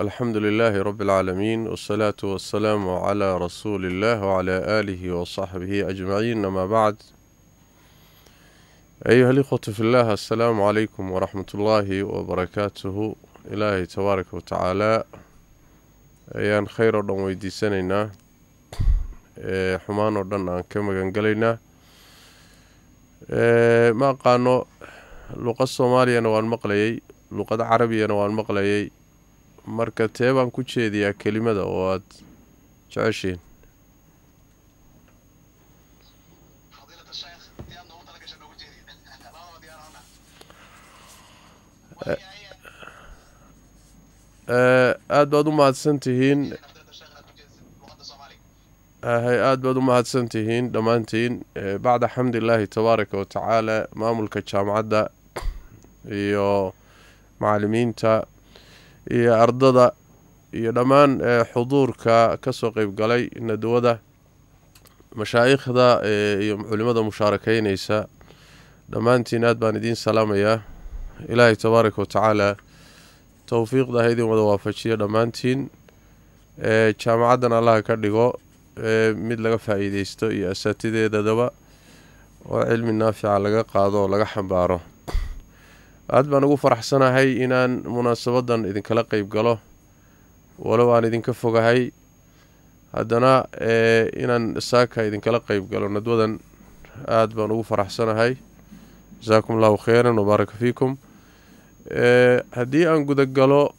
الحمد لله رب العالمين والصلاة والسلام على رسول الله وعلى آله وصحبه أجمعين أما بعد أيها الإخوة في الله السلام عليكم ورحمة الله وبركاته إلهي تبارك وتعالى أيان خير ودن ويديسانينا حمان ودن أن كما قنقلينا ما قانو لغة الصومالية وان مقليي لغة عربية وان مقليي marka tee baan ku jeediyaa kelimada oo eh, eh, aad jeceshiin aada baad u mahadsan tihiin eh, hay aada baad u mahadsan tihiin dhammaantiin bacda xamdilaahi tabaaraka wa tacaala maamulka jaamacadda iyo macalimiinta iyo ardada iyo dhammaan eh, xuduurka kasoo qeyb galay nadwada mashaa'ikhda eh, iyo culimada mushaarakaynaysa dhammaantiin aad baan idiin salaamayaa ilaahay tabaaraka watacaala towfiiqda ha idin wada waafajiyo dhammaantiin eh, jaamacaddan allaha ka dhigo mid laga faa'iideysto iyo asaatideedadaba oo cilmi naafica laga qaado oo laga xambaaro aad baan ugu faraxsanahay inaan munaasabadan idinkala qeyb galo walow aan idinka fogahay haddana eh, inaan saaka idinkala qeyb galo nadwadan aad baan ugu faraxsanahay jasaakum allahu kheyran wabaaraka fiikum eh, haddii aan gudagalo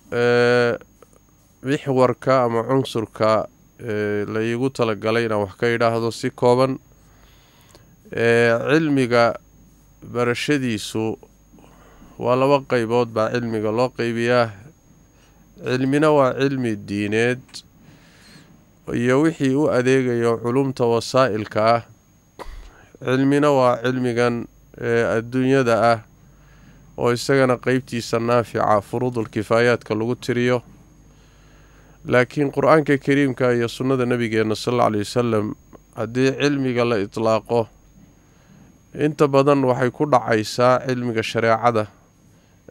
mixwarka eh, ama cunsurka laiigu talagalay inaan wax ka idhaahdo si kooban cilmiga barashadiisu waa laba qeybood baa cilmiga loo qeybiyaa cilmina waa cilmi diineed iyo wixii u adeegayo culumta wasaa'ilka ah cilmina waa cilmigan ee adduunyada ah oo isagana qeybtiisa naafica furuudulkifaayaadka lagu tiriyo laakiin qur-aanka kariimka iyo sunnada nabigeenna salalla aley wasalam haddii cilmiga la itlaaqo inta badan waxay ku dhacaysaa cilmiga shareecada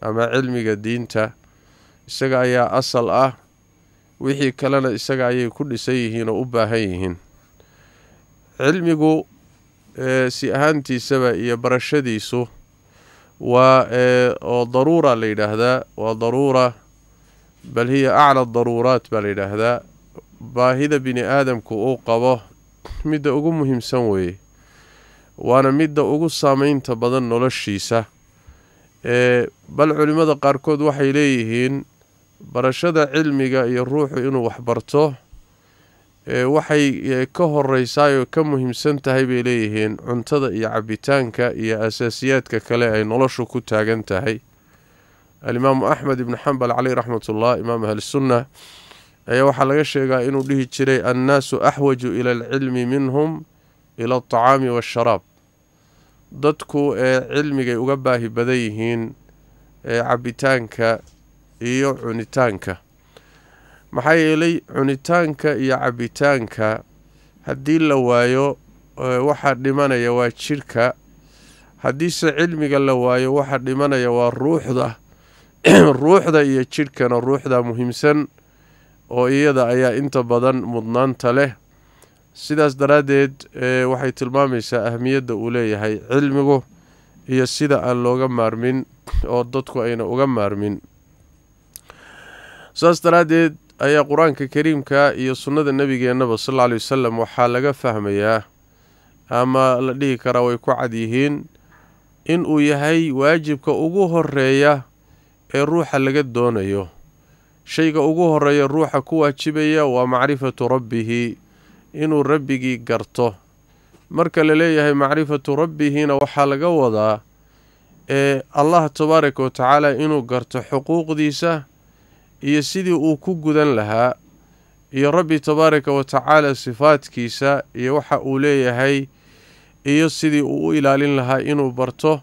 ama cilmiga diinta isaga ayaa asal ah wixii kalena isaga ayay ku dhisan yihiin oo u baahan yihiin cilmigu si ahaantiisaba iyo barashadiisu waa oo daruura la yidhaahdaa waa daruura bal hiya acla daruuraat baa la yidhaahdaa baahida bini aadamku uu qabo midda ugu muhiimsan weeye waana midda ugu saameynta badan noloshiisa bal culimmada qaarkood waxay leeyihiin barashada cilmiga iyo ruuxu inuu waxbarto waxay ka horeysaayoo ka muhiimsan tahay bay leeyihiin cuntada iyo cabitaanka iyo asaasiyaadka kale ay noloshu ku taagan tahay alimaamu axmed ibnu xambal caleyh raxmatullah imaam ahlisunna ayaa waxaa laga sheegaa inuu dhihi jiray annaasu axwaju ila alcilmi minhum ila alطacaami waasharaab dadku ee cilmigay uga baahi badan yihiin ee cabbitaanka iyo cunitaanka maxaa yeelay cunitaanka iyo cabitaanka haddii la waayo waxaa dhimanaya waa jidhka haddiise cilmiga la waayo waxaa dhimanaya waa ruuxda ruuxda iyo jidhkana ruuxda muhiimsan oo iyada ayaa inta badan mudnaanta leh sidaas daraaddeed waxay tilmaamaysaa ahmiyadda uu leeyahay cilmigu iyo sida aan looga maarmin oo dadku ayna uga maarmin saas daraaddeed ayaa qur-aanka kariimka iyo sunnada nebigeennaba sal lla aley wasalam waxaa laga fahmayaa ama la dhihi karaa way ku cad yihiin inuu yahay waajibka ugu horeeya ee ruuxa laga doonayo shayga ugu horreeya ruuxa ku waajibaya waa macrifatu rabbihi inuu rabbigii garto marka la leeyahay macrifatu rabbihiina waxaa laga wadaa ee allah tabaaraka wa tacaala inuu garto xuquuqdiisa iyo sidii uu ku gudan lahaa iyo rabbi tabaaraka wa tacaala sifaadkiisa iyo waxa uu leeyahay iyo sidii uu u ilaalin lahaa inuu barto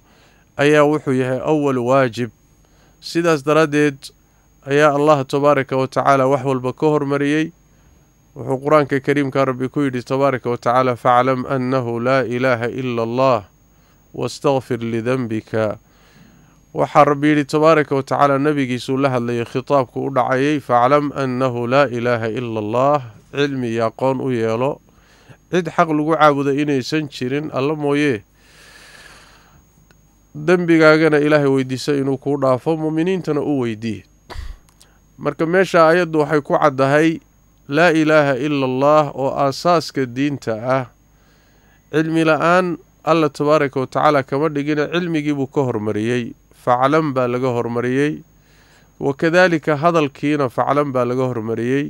ayaa wuxuu yahay awal waajib sidaas daraaddeed ayaa allah tabaaraka wa tacaala wax walba ka hormariyey wuxuu qur-aanka kariimka rabbi ku yidhi tabaaraka watacaala tacaala faclam annahu laa ilaaha ila allah wastakfir lidembika waxaa rabbi yidhi tabaaraka wa tacaala nebigiisuu la hadlayay khitaabku u dhacayay faclam annahu laa ilaaha ila allah cilmi iyo aqoon u yeelo cid xaq lagu caabudo inaysan jirin alla mooye dembigaagana ilaahay weydiisa inuu kuu dhaafo muuminiintana u weydiiye marka meesha ayaddu waxay ku caddahay laa ilaaha ila allah oo aasaaska diinta ah cilmi la-aan allah tabaaraka wa tacaala kama dhigina cilmigii buu ka hormariyey faclan baa laga hormariyey wakadaalika hadalkiina faclan baa laga hormariyey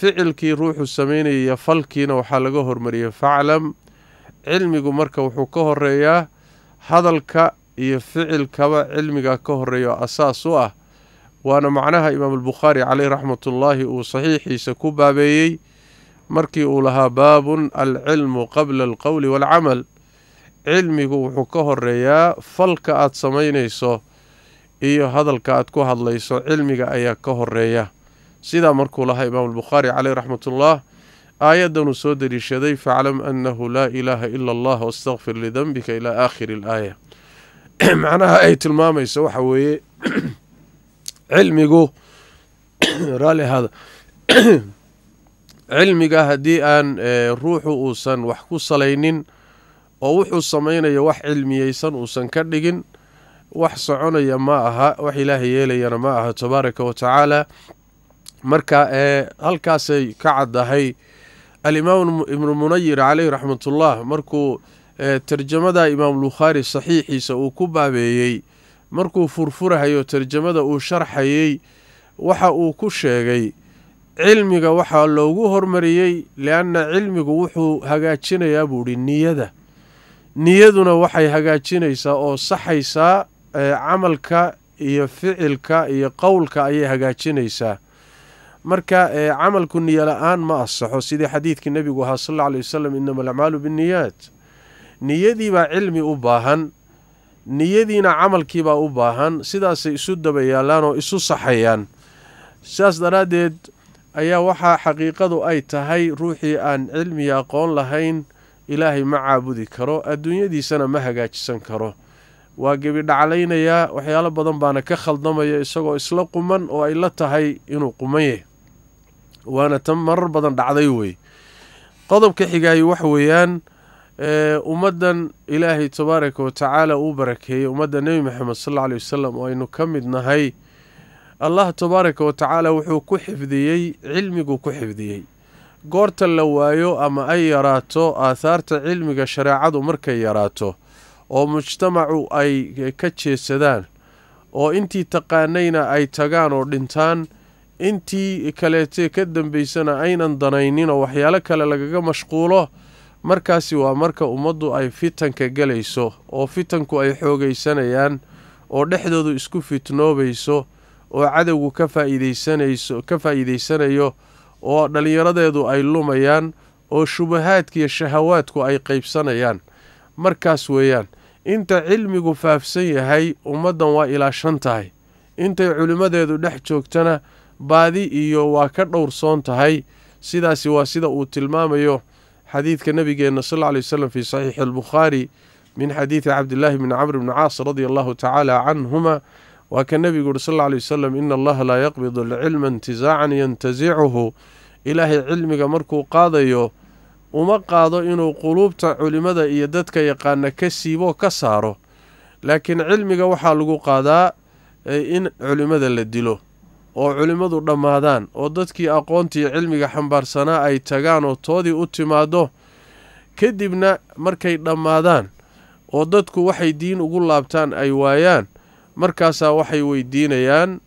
ficilkii ruuxu samaynayay iyo falkiina waxaa laga hormariyey faclam cilmigu marka wuxuu ka horeeyaa hadalka iyo ficilkaba cilmigaa ka horeeya oo asaas u ah waana macnaha imaam albukhaari caleyh raxmatullaahi uu saxiixiisa ku baabeeyey markii uu lahaa baabun alcilmu qabla alqowli waalcamal cilmigu wuxuu ka horeeyaa falka aad samaynayso iyo hadalka aad ku hadlayso cilmiga ayaa ka horeeya sidaa markuu lahaa imaamulbukhaari caleyh raxmatullaah aayaddanuu soo deliishaday faclam annahu laa ilaaha ila allah wastakfir lidenbika ilaa aakhiri alaaya macnaha ay tilmaamayso waxa weeye cilmigu raalli ahaada cilmiga haddii aan eh, ruuxu uusan wax ku salaynin oo wuxuu samaynaya wax cilmiyeysan uusan ka dhigin wax soconaya ma aha wax ilaahay yeelayana ma aha tabaaraka wa tacaala marka ee eh, halkaasay ka caddahay alimaam ibnu munayir caleyh raxmatullah markuu eh, tarjamada imaam bukhaari saxiixiisa uu ku baabeeyey markuu furfurahayo tarjamada uu sharxayey waxa uu ku sheegay cilmiga waxaa loogu hormariyey lianna cilmigu wuxuu hagaajinayaa buu idhi niyada niyaduna waxay hagaajinaysaa oo saxaysaa camalka iyo ficilka iyo qowlka ayay hagaajinaysaa marka camalku niyo la-aan ma asaxo sidii xadiidkii nebigu ahaa sal alla aley wasalam inama alacmaalu binniyaat niyadiibaa cilmi u baahan niyadiina camalkiibaa u baahan sidaasay isu daba dabayaalaan oo isu saxayaan sidaas daraaddeed ayaa waxaa xaqiiqadu ay tahay ruuxii aan cilmiya aqoon lahayn ilaahay ma caabudi karo adduunyadiisana ma hagaajisan karo waa gebidhaclaynayaa waxyaalo badan baana ka khaldamaya isagoo isla quman oo ay la tahay inuu qumanye waana tan marar badan dhacday wey qodobka xigaayo wax weeyaan ummaddan ilaahay tabaaraka watacaala uu barakeeyey ummadda nebi maxamed sal aley wasalam oo aynu ka mid nahay allah tabaaraka watacaala wuxuu ku xifdiyey cilmigu ku xifdiyey goorta la waayo ama ay yaraato aathaarta cilmiga shareecadu markay yaraato oo mujtamacu ay ka jeesadaan oo intii taqaanayna ay tagaan oo dhintaan intii kaleete ka dambaysana aynan danayninoo waxyaalo kale lagaga mashquulo markaasi waa marka ummaddu ay fitanka gelayso oo fitanku ay xoogaysanayaan oo dhexdoodu isku fitnoobayso oo cadowgu ka faa'iidaysanaso ka faa'iidaysanayo oo dhallinyaradeedu ay lumayaan oo shubahaadkiiyo shahawaadku ay qaybsanayaan markaas weeyaan inta cilmigu faafsan yahay ummaddan waa ilaashan tahay intay culimmadeedu dhex joogtana baadi iyo waa ka dhowrsoon tahay sidaasi waa sida uu tilmaamayo xadiidka nabigeena sal lla alay wasalam fii saxiixi albukhaari min xadiidi cabdillaahi bni camr bni caas radia allahu tacaala canhuma waa ka nebigu uhi sal alla alay wasalam ina allaha laa yaqbidu alcilma intizaacan yantasicuhu ilaahay cilmiga markuu qaadayo uma qaado inuu quluubta culimmada iyo dadka yaqaana ka siiboo ka saaro laakiin cilmiga waxaa lagu qaadaa eh, in culimmada la dilo oo culimmadu dhammaadaan oo dadkii aqoontii cilmiga xambaarsanaa ay tagaan oo toodii u timaado kadibna markay dhammaadaan oo dadku waxay diin ugu laabtaan ay waayaan markaasaa waxay weydiinayaan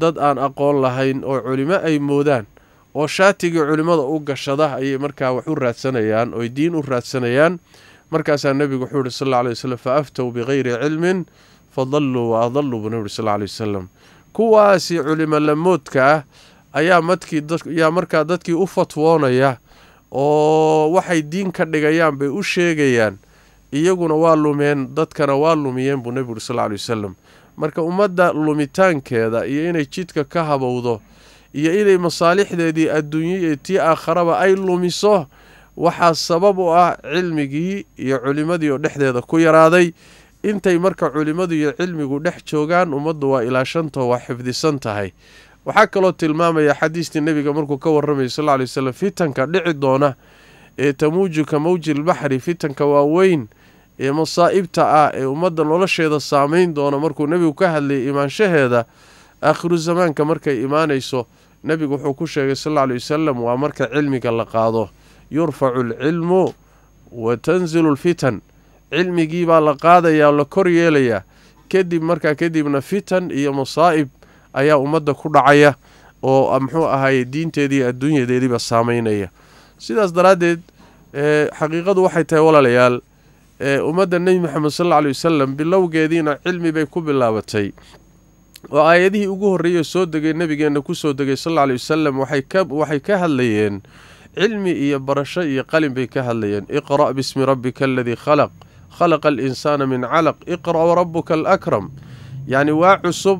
dad aan aqoon lahayn oo culimmo ay moodaan oo shaatigii culimmada u gashada ayay markaa wax u raadsanayaan oy diin u raadsanayaan markaasaa nebigu wuxuu yihi sal alla alay waslem fa aftow bikayri cilmin fa dalluu wa adalluu buu nebi yuri sal alla aley wasalam kuwaasi culimo ah ayaa mdkyaa markaa dadkii u fatwoonaya oo waxay diin ka dhigayaan bay u sheegayaan iyaguna waa lumeen dadkana waa lumiyeen buu nebigu uri sal ly wasalam marka ummadda lumitaankeeda iyo inay jidka ka habowdo iyo inay masaalixdeedii adduunyo tii aakharaba ay lumiso waxaa sabab u ah cilmigii iyo culimmadii oo dhexdeeda ku yaraaday intay marka culimmadu iyo cilmigu dhex joogaan ummaddu waa ilaashantao waa xifdisan tahay waxaa kaloo tilmaamaya xadiistii nebiga markuu ka warramayay sal ly wslam fitanka dhici doona ee tamuuju ka mawjilbaxri fitanka waaweyn ee masaa'ibta ah ee ummadda nolosheeda saameyn doona markuu nebigu ka hadlayay imaanshaheeda aakhiru zamaanka markay imaanayso nebigu wuxuu ku sheegay sal aley wasalam waa marka cilmiga la qaado yurfacu alcilmu wa tanzilu alfitan cilmigii baa la qaadayaa la kor yeelayaa kadib markaa kadibna fitan iyo masaa'ib ayaa ummadda ku dhacaya oo ah muxuu ahaye diinteedii adduunyadeediiba saamaynaya sidaas daraaddeed eh, xaqiiqadu waxay tahay walaalayaal eh, ummadda nebi moxamed salla aley wasalam bilowgeediina cilmi bay ku bilaabatay oo aayadihii ugu horreeyey soo degay nebigeenna ku soo degay sal aley wasalam waxay ka hadlayeen cilmi iyo barasho iyo qalin bay ka hadlayeen iqra' bismi rabbika aladii khalaq khalaqa alinsaana min calaq iqra' warabuka alakram yacni waa cusub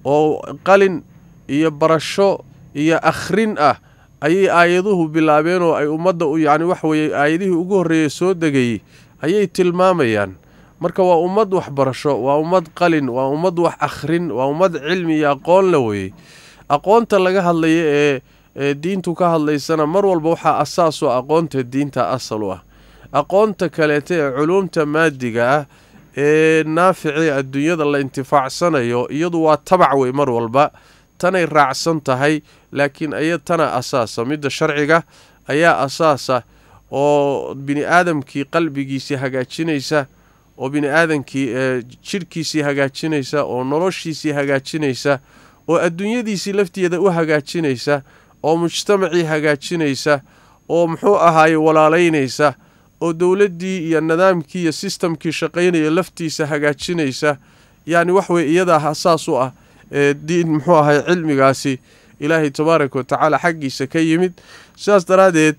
oo qalin iyo barasho iyo akhrin ah ayay aayaduhu bilaabeenoo ay ummadda yani waxweeye aayadihii ugu horreeyey soo degayey ayay tilmaamayaan marka waa ummad waxbarasho waa ummad qalin waa ummad wax akhrin waa ummad cilmi iyo aqoon la weeyey aqoonta laga hadlaya ee diintu ka hadlaysana mar walba waxaa asaaso aqoonta diinta asal aqoonta kaleeta ee culuumta maadiga ah ee naaficii adduunyada la intifaacsanayo iyadu waa tabac wey mar walba tanay raacsan tahay laakiin aya tana asaasa midda sharciga ayaa asaasa oo bini aadamkii qalbigiisii hagaajinaysa oo biniaadamkii eh, jidhkiisii hagaajinaysa oo noloshiisii hagaajinaysa oo adduunyadiisii lafteeda u hagaajinaysa oo mujtamacii hagaajinaysa oo muxuu ahaaye walaalaynaysa oo dowladdii iyo nidaamkii iyo sistamkii shaqaynaya laftiisa hagaajinaysa yacni waxwey iyadaa ha saas u ah diin muxuu ahay cilmigaasi ilaahay tabaaraka watacaala xaggiisa ka yimid sidaas daraaddeed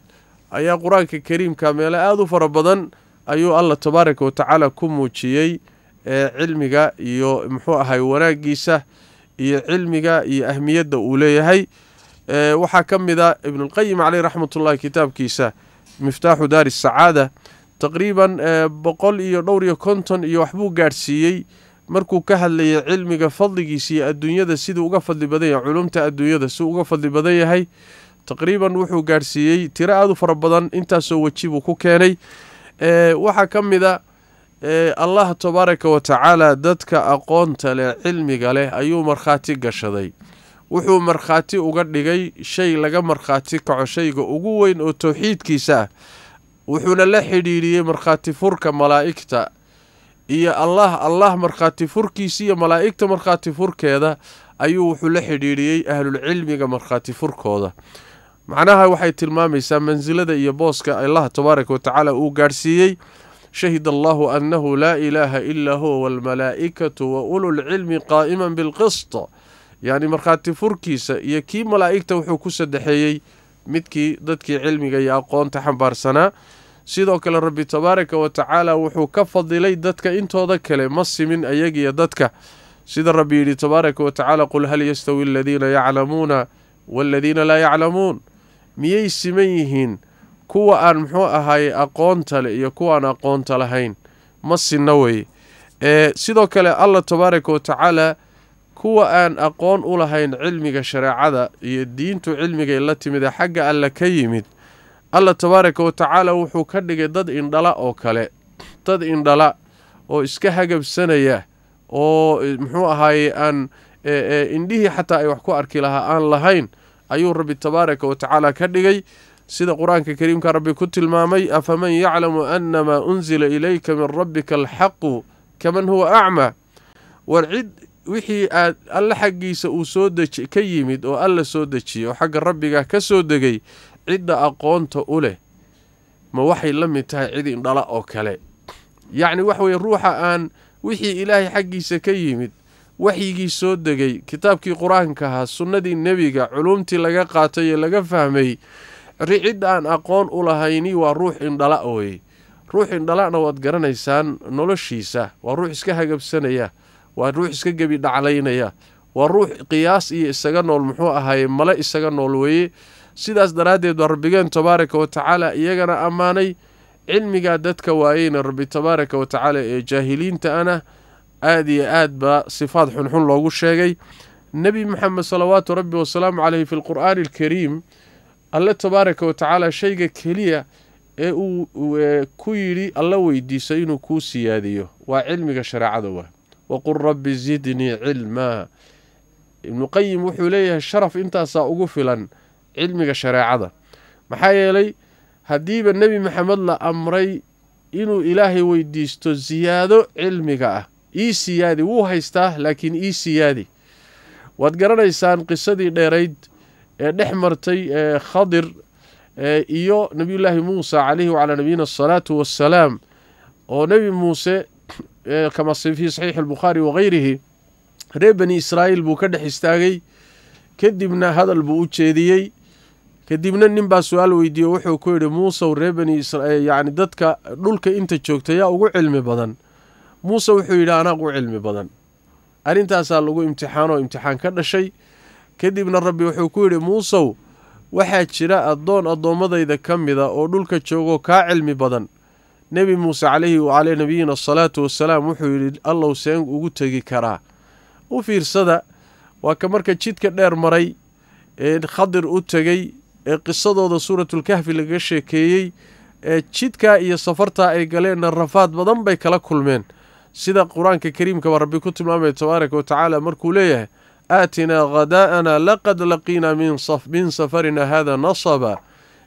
ayaa qur-aanka kariimka meelo aada u fara badan ayuu allah tabaaraka watacaala ku muujiyey cilmiga iyo muxuu ahay wanaaggiisa iyo cilmiga iyo ahmiyadda uu leeyahay waxaa ka mid a ah ibnulqayim caleyh raxmatullahi kitaabkiisa miftaaxu daari sacaada taqriiban e, boqol iyo dhowr iyo konton iyo waxbuu gaadhsiiyey markuu ka hadlayay cilmiga fadligiisa iyo adduunyada siduu uga fadli badan yahay culumta adduunyada siduu uga fadli badan yahay taqriiban wuxuu gaadhsiiyey tiro aada u fara badan intaasoo weji buu ku keenay e, waxaa ka mid a e, allah tabaaraka wa tacaala dadka aqoonta leh cilmiga leh ayuu markhaati gashaday wuxuu markhaati uga dhigay shay laga markhaati kaco shayga ugu weyn oo towxiidkiisa wuxuuna la xidhiidhiyey markhaati furka malaa'igta iyo allah allah markhaati furkiisa iyo malaa'igta markhaati furkeeda ayuu wuxuu la xidhiidhiyey ahlulcilmiga markhaati furkooda macnaha waxay tilmaamaysaa mansilada iyo booska allah tabaaraka watacaala uu gaadhsiiyey shahid allahu annahu laa ilaaha ilaa huwa walmalaa'ikatu wa ululcilmi qaa'iman bilqist yacni markhaati furkiisa iyo kii malaa'igta wuxuu ku sadexeeyey midkii dadkii cilmiga iyo aqoonta xambaarsanaa sidoo kale rabbi tabaaraka wa tacaala wuxuu ka fadilay dadka intooda kale ma simin ayagiyo dadka sida rabbi yidhi tabaaraka wa tacaala qul hal yastawi aladiina yaclamuuna waaladiina laa yaclamuun miyay siman yihiin kuwa aan muxuu ahaay aqoonta le iyo kuwaaan aqoonta lahayn ma sinna weye sidoo kale alla tabaaraka wa tacaala kuwa aan aqoon u lahayn cilmiga shareecada iyo diintu cilmigay la timide xagga alla ka yimid alla tabaaraka wa tacaala wuxuu ka dhigay dad indhala oo kale dad indhala oo iska hagabsanaya oo muxuu ahaaye aan e, e, indhihii xataa ay wax ku arki lahaa aan lahayn ayuu rabbi tabaaraka wa tacaala ka dhigay sida qur-aanka kariimka rabbi ku tilmaamay afaman yaclamu annamaa unsila ilayka min rabbika alxaqu kaman huwa acmaa war cid wixii aad alle xaggiisa uu soo deji ka yimid oo alla soo dejiya oo xagga rabbiga ka soo degay cidda aqoonta u leh ma waxay la mid tahay cid indhala oo kale yacni wax weye ruuxa aan wixii ilaahay xaggiisa ka yimid waxyigii soo degay kitaabkii qur-aankaha sunnadii nebiga culuumtii laga qaatay ee laga fahmay cid aan aqoon u lahayni waa ruux indhala ooye ruux indhalana waad garanaysaan noloshiisa waa ruux iska hagabsanaya waa ruux iska gebi dhaclaynaya waa ruux qiyaas iyo isaga nool muxuu ahaaye male isaga nool weeye sidaas daraaddeed baa rabbigeen tabaaraka watacaala iyagana ammaanay cilmigaa dadka waayeyna rabbi tabaaraka watacaala ee jaahiliinta ana aad iyo aad baa sifaad xunxun loogu sheegay nebi maxamed salawaatu rabbi wasalaamu caleyhi fi lqur'aani alkariim alle tabaaraka watacaala shayga keliya ee uu ku yidhi alla weydiisa inuu kuu siyaadiyo waa cilmiga shareecada waa waqul rabbi zidnii cilmaa ibnuqayim wuxuu leeyahay sharaf intaasaa ugu filan cilmiga shareecada maxaa yeelay haddiiba nebi maxamed la amray inuu ilaahay weydiisto siyaado cilmiga ah ii siyaadi wuu haystaa laakiin ii siyaadi waad garanaysaan qisadii dheerayd ee dhex martay ee khadir iyo nebiyullaahi muusa calayhi wacalaa nabiyina asalaatu wasalaam oo nebi muuse kama fi saxiixi albukhaari wakayrihi reer bani israa'iil buu ka dhex istaagay kadibna hadal buu u jeediyey kadibna nin baa su-aal weydiiyey wuxuu ku yidhi muusew reer bani yacni dadka dhulka inta joogta yaa ugu cilmi badan muuse wuxuu yidhi anaa ugu cilmi badan arrintaasaa lagu imtixaanoo imtixaan ka dhashay kadibna rabbi wuxuu ku yidhi muusow waxaa jira addoon addoommadayda ka mida oo dhulka joogoo kaa cilmi badan nebi muuse calayhi wacalaa nabiyina asalaatu wasalaam wuxuu yidhi allow seen ugu tegi karaa u fiirsada waa ka marka jidka dheer maray ee khadir u tegey ee qisadooda suuratulkahfi laga sheekeeyey ee jidkaa iyo safartaa ay galeenna rafaad badan bay kala kulmeen sida qur-aanka kariimkaba rabbi ku tilmaamaya tabaaraka wa tacaala markuu leeyahay aatinaa khadaa'ana laqad laqiina min safarina hada nasaba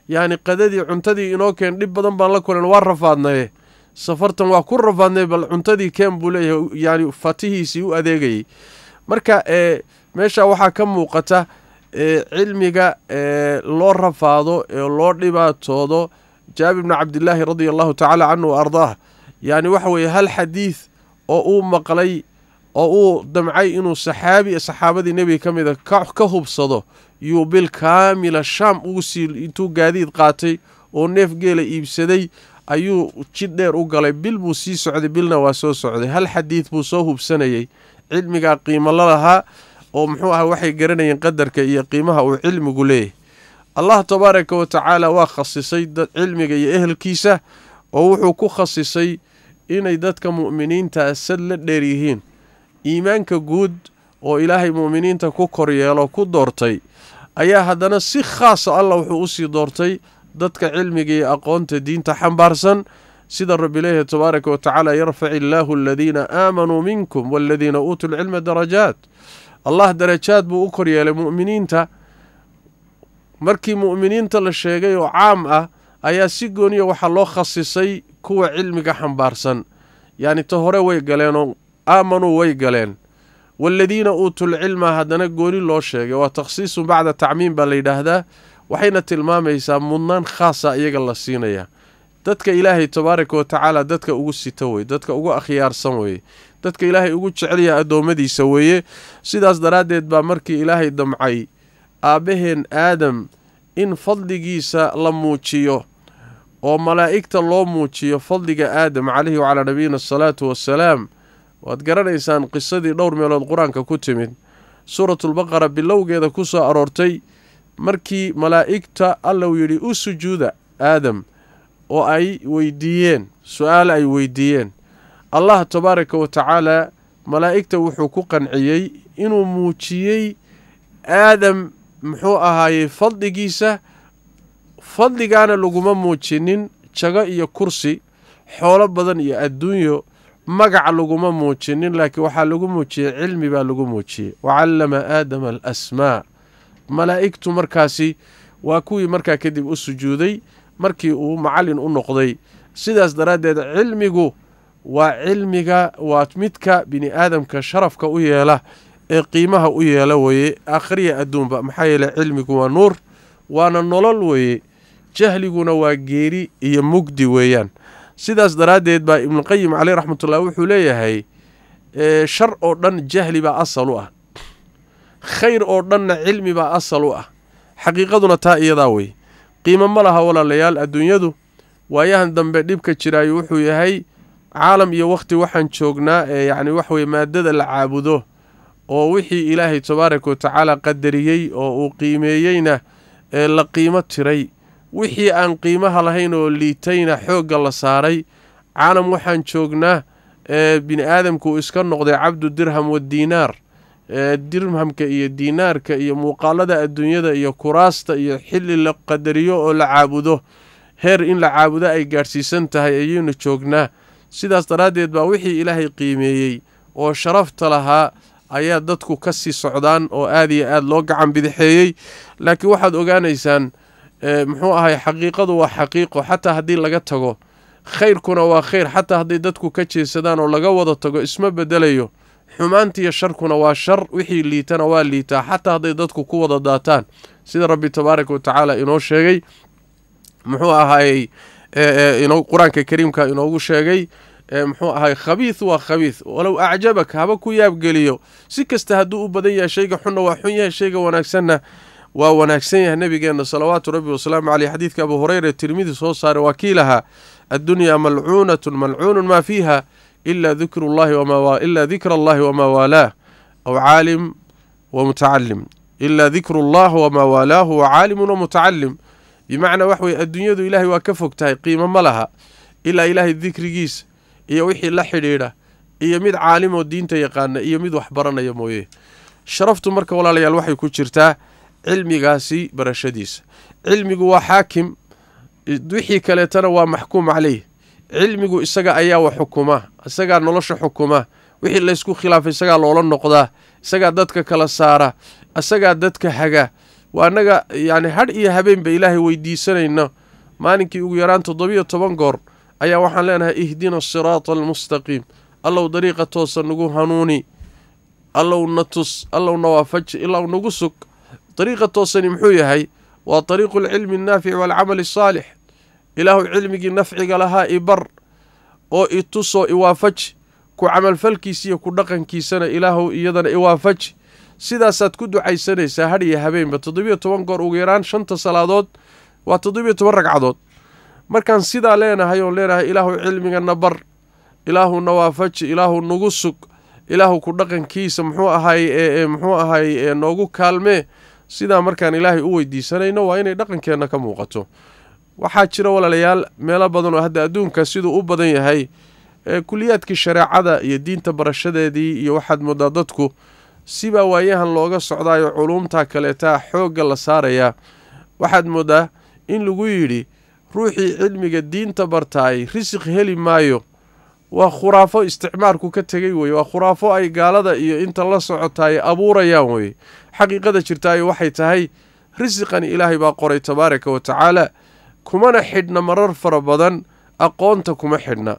yacni qadadii cuntadii inoo keen dhib badan baan la kulan waa rafaadnaye safartan waa ku rafaadnay bal cuntadii keen buu leeyahay yani fatihiisii u adeegayey marka ee eh, meesha waxaa ka muuqata eh, cilmiga ee eh, loo rafaado ee loo dhibaatoodo jaabir bni cabdilaahi radia allahu tacaala canhu wa ardaah yacni waxa weeye hal xadiid oo uu maqlay oo uu damcay inuu saxaabi saxaabadii nebiga ka mida ka hubsado yuu bil kaamila ah, shaam ugu sii intuu gaadiid qaatay oo neef geela ah iibsaday ayuu jidh dheer u galay bil buu sii socday bilna waa soo socday hal xadiid buu soo hubsanayey cilmigaa qiimo la lahaa oo muxuu aha waxay garanayeen qadarka iyo qiimaha uu cilmigu leeyahay allah tabaaraka wa tacaala waa khasisay dad cilmiga iyo ehelkiisa oo wuxuu ku khasisay inay dadka mu'miniinta sad la dheer yihiin iimaanka guud oo ilaahay mu'miniinta ku koryeelo ku doortay ayaa haddana si khaasa ah allah wuxuu usii doortay dadka cilmiga iyo aqoonta diinta xambaarsan sida rabbi leeyahay tabaaraka wa tacaala yarfac illaahu aladiina aamanuu minkum waaladiina uutuu lcilma darajaat allah darajaad buu u koryeelay mu'miniinta markii mu'miniinta la sheegay oo caam ah ayaa si gooniya waxaa loo khasisay kuwa cilmiga xambaarsan yacni ta hore way galeen oo aamanuu way galeen waladiina uutulcilma haddana gooni loo sheegay waa takhsiisun bacda tacmiim baa layidhaahdaa waxayna tilmaamaysaa mudnaan khaasa ah iyaga la siinaya dadka ilaahay tabaaraka watacaala dadka ugu sito weye dadka ugu akhyaarsan weye dadka ilaahay ugu jecelya addoommadiisa weeye sidaas daraaddeed baa markii ilaahay damcay aabbaheen aadam in fadligiisa la muujiyo oo malaa'igta loo muujiyo fadliga aadam calayhi wacalaa nabiyina asalaatu wasalaam waad garanaysaan qisadii dhowr meelood qur-aanka ku timid suuratulbaqara bilowgeeda ku soo aroortay markii malaa'igta alla yidhi u sujuuda aadam oo ay weydiiyeen su ay weydiiyeen allah tabaaraka wa tacaalaa malaa'igta wuxuu ku qanciyey inuu muujiyey aadam muxuu ahaayey fadligiisa fadligaana laguma muujinin jago iyo kursi xoolo badan iyo adduunyo magac laguma muujinin laakiin waxaa lagu muujiyey cilmi baa lagu muujiyey wacallama aadama alasmaa malaa'igtu markaasi waa kuwii markaa kadib u sujuuday markii uu macalin u noqday sidaas daraaddeed cilmigu waa cilmiga waa midka bini aadamka sharafka u yeela ee qiimaha u yeela weeye akhriya adduunba maxaa yeele cilmigu waa nuur waana nolol weeye jahliguna waa geeri iyo mugdi weeyaan sidaas daraaddeed baa ibnuqayim caleyh raxmatullah wuxuu leeyahay shar oo dhan jahli baa asal u ah khayr oo dhanna cilmi baa asal u ah xaqiiqaduna taa iyadaa wey qiimo ma laha walaalayaal adduunyadu waayahan dambe dhibka jiraayo wuxuu yahay caalam iyo wakhti waxaan joognaa ee yacni wax waxweye maaddada la caabudo oo wixii ilaahay tabaaraka watacaala qadariyey oo uu qiimeeyeyna ee la qiimo tiray wixii aan qiimaha lahayn oo liitayna xoogga la saaray caalam waxaan joognaa bini aadamkuu iska noqday cabdu dirham diinaar dirhamka iyo diinaarka iyo muuqaalada adduunyada iyo kuraasta iyo xilli la qadariyo oo la caabudo heer in la caabudo ay gaadhsiisan tahay ayaynu joognaa sidaas daraaddeed baa wixii ilaahay qiimeeyey oo sharafta lahaa ayaa dadku ka sii socdaan oo aad iyo aad loo gacan bidixeeyey laakiin waxaad ogaanaysaan Eh, muxuu ahay xaqiiqadu waa xaqiiqo xataa haddii laga tago khayrkuna waa khayr xataa hadday dadku ka jeesadaan oo laga wada tago isma bedelayo xumaantiiyo sharkuna waa shar wixii liitana waa liitaa xataa hadday dadku ku wada daataan sida rabbi tabaaraka wa tacaala inoo sheegay muxuu ahaayey eh, eh, qur-aanka kariimka inoogu sheegay muxuu ahay khabiid waa khabiis walow acjabak haba ku yaabgeliyo si kasta hadduu u badan yahay shayga xunna waa xun yahay shayga wanaagsanna waa wanaagsan yahay nabigeena salawaatu rabbi wasalaamu caleyh xadiidka abu hureyra tirmidi soo saaray waa kii addunyaa malcuunatun malcuunun maa fiiha ila dikra allahi wamaa waalaah aw caalim wamutacalim ilaa dikru llah wamaa waalaahu wa caalimun wamutacalim bimacnaa wax weye adduunyadu ilaahay waa ka fog tahay qiimo ma laha ilaa ilaahay dikrigiisa iyo wixii la xidhiidha iyo mid caalim oo diinta yaqaana iyo mid wax baranaya mooye sharaftu marka walaalayaal waxay ku jirtaa cilmigaasi barashadiisa cilmigu waa xaakim wixii kaleetana waa maxkuum caleyh cilmigu isaga ayaa wa xukuma isagaa nolosha xukuma wixii laysku khilaafa isagaa loola noqdaa isagaa dadka kala saara isagaa dadka haga waa annaga yacni hadh iyo habeenba ilaahay weydiisanayna maalinkii ugu yaraan toddobiyo toban goor ayaa waxaan leenahay ihdina asiraata almustaqiim allow dariiqa toosa nagu hanuuni na tus allowna waafaji illow nagu sug dariiqa toosani muxuu yahay waa dariiqu alcilmi annaafici waalcamali asaalix ilaahu cilmigii nafciga lahaa ibar oo itusoo iwaafaji ku camalfalkiisa iyo ku dhaqankiisana ilaahu iyadana iwaafaji sidaasaad ku ducaysanaysaa hadh iyo habeenba toddobiyo toban goor ugu yaraan shanta salaadood waa toddobiyo toban ragcadood markaan sidaa leenahay oon leenahay ilaahu cilmigana bar ilaahuna waafaji ilaahu nagu sug ilaahu ku dhaqankiisa muxuu ahay muxuu ahay noogu kaalmee sidaa markaan ilaahay u weydiisanayno waa inay dhaqankeenna ka muuqato waxaa jira walaalayaal meelo badan oo hadda adduunka siduu u badan yahay ee kulliyaadkii shareecada iyo diinta barashadeedii iyo waxaad moodaa dadku sibaa waayahan looga socdaayo culuumtaa kaleetaa xoogga la saarayaa waxaad moodaa in lagu yidhi ruuxii cilmiga diinta bartaay risiq heli maayo waa khuraafo isticmaalku ka tegey weye waa khuraafo ay gaalada iyo inta la socotaaye abuurayaan weye xaqiiqada jirta ay waxay tahay risiqan ilaahay baa qoray tabaaraka wa tacaala kumana xidhna marar fara badan aqoonta kuma xidhna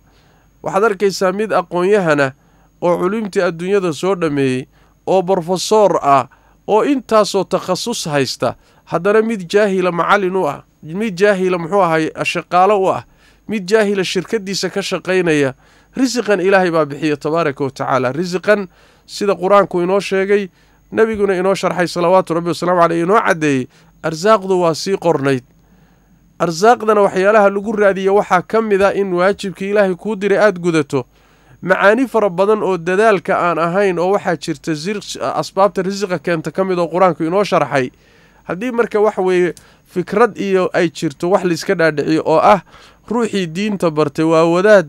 waxaad arkaysaa mid aqoonyahana oo culimtii adduunyada soo dhammeeyey oo brofesoor ah oo intaasoo takhasus haysta haddana mid jaahila macallin u ah mid jaahila muxuu ahay ah shaqaalo u ah mid jaahila shirkadiisa ka shaqaynaya risiqan ilaahay baa bixiya tabaaraka watacaala risiqan sida qur-aanku inoo sheegay nebiguna inoo sharxay salawaatu rabbi wasalaamu caleyh inoo caddeeyey arsaaqdu waa sii qornayd arsaaqdana waxyaalaha lagu raadiya waxaa ka mid a in waajibkii ilaahay kuu diray aad gudato macaani fara badan oo dadaalka aan ahayn oo waxaa jirta asbaabta risiqa keenta ka mid oo qur-aanku inoo sharxay haddii marka waxa weeye fikrad iyo ay jirto wax layska dhaadhiciyo oo ah ruuxii diinta bartay waa wadaad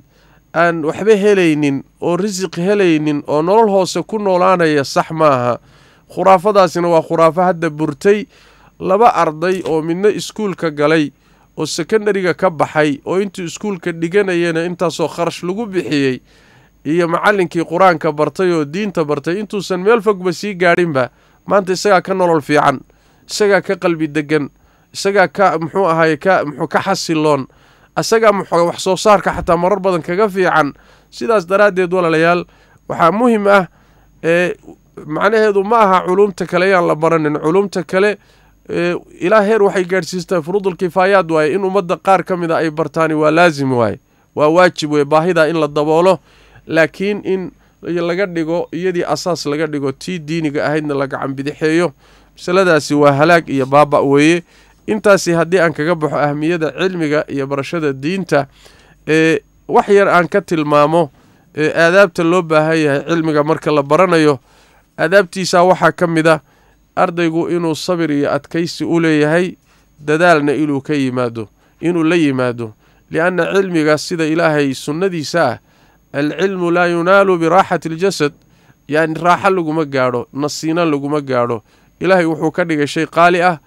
aan waxba helaynin oo risiq helaynin oo nolol hoose ku noolaanaya sax maaha khuraafadaasina waa khuraafo hadda burtay laba arday oo midna iskuulka galay oo sekondariga ka baxay oo intuu iskuulka dhiganayana intaasoo kharash lagu bixiyey iyo macallinkii qur-aanka bartay oo diinta bartay intuusan meel fogba sii gaadhinba maanta isagaa ka nolol fiican isagaa ka qalbi deggan isagaa ka muxuu ahaay ka mxuu ka xasiloon asagaa muxoga wax soo saarka xataa marar badan kaga fiican sidaas daraaddeed walaalayaal waxaa muhim ah ee macnaheedu ma aha culuumta kale yaan la baranin culuumta kale ilaa heer waxay gaadhsiistaa furuudul kifaayaad waaye in ummadda qaar ka mida ay bartaani waa laazim waaye waa waajib wey baahidaa in la daboolo laakiin in laga dhigo iyadii asaas laga dhigo tii diiniga ahaydna la gacan bidixeeyo masaladaasi waa halaag iyo baaba' weeye intaasi haddii aan kaga baxo ahmiyadda cilmiga iyo barashada diinta ee wax yar aan ka tilmaamo ee aadaabta loo baahan yahay cilmiga marka la baranayo aadaabtiisaa waxaa ka mid a ah, ardaygu inuu sabir iyo adkaysi u leeyahay dadaalna inuu ka yimaado inuu la yimaado lianna cilmiga sida ilaahay sunnadiisa ah alcilmu laa yunaalu biraaxati aljasad yacni raaxa laguma gaadho nasiina laguma gaadho ilaahay wuxuu ka dhigay shay qaali ah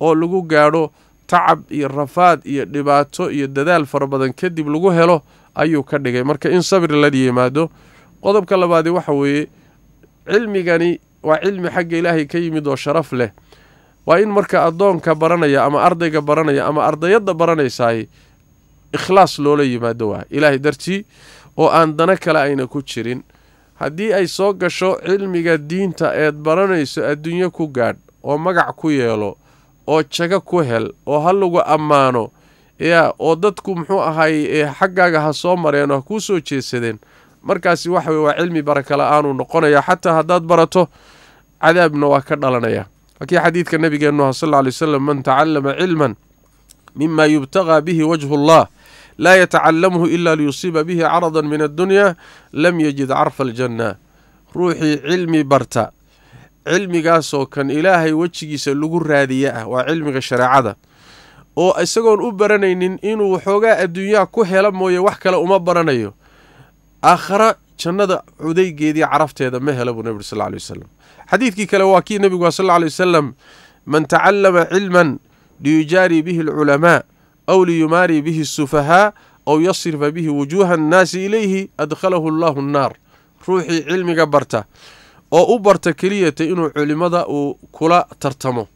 oo lagu gaadho tacab iyo rafaad iyo dhibaato iyo dadaal fara badan kadib lagu helo ayuu ka dhigay marka in sabir la yimaado qodobka labaadi waxa weeye cilmigani waa cilmi xagga ilaahay ka yimid oo sharaf leh waa in marka addoonka baranaya ama ardayga baranaya ama ardayadda baranaysaay ikhlaas loola yimaado waa ilaahay dartii oo aan dana kale ayna ku jirin haddii ay soo gasho cilmiga diinta eed baranayso adduunye ku gaadh oo magac ku yeelo oo jago ku hel oo ha lagu ammaano ya oo dadku muxuu ahay ahaay xaggaaga ha soo mareen oo ha kuu soo jeesadeen markaasi waxa weye waa cilmi barakala-aanuu noqonaya xataa haddaad barato cadaabna waa ka dhalanaya akii xadiidka nabigeennuha ah, sal lla ly man tacallama cilman mima yubtaqaa bihi wajhu allah laa yatacalamhu ila liyusiiba bihi caradan min addunya lam yajid carfa aljanna ruuxii cilmi barta cilmigaasoo kan ilaahay wejigiisa lagu raadiye ah waa cilmiga shareecada oo isagoon u baranaynin inuu waxoogaa adduunyaha ku hela mooye wax kale uma baranayo aakhara jannada cudaygeedii carafteeda ma hela buu nebigu sal ly wasalam xadiidkii kale waa kii nebigu sal ly wasalam man tacallama cilman liyujaari bihi alculamaa aw liyumaari bihi asufahaa aw yasrifa bihi wujuuha annaasi ilayhi adkhalahu allahu annaar ruuxii cilmiga barta oo u barta keliyata inuu culimmada uu kula tartamo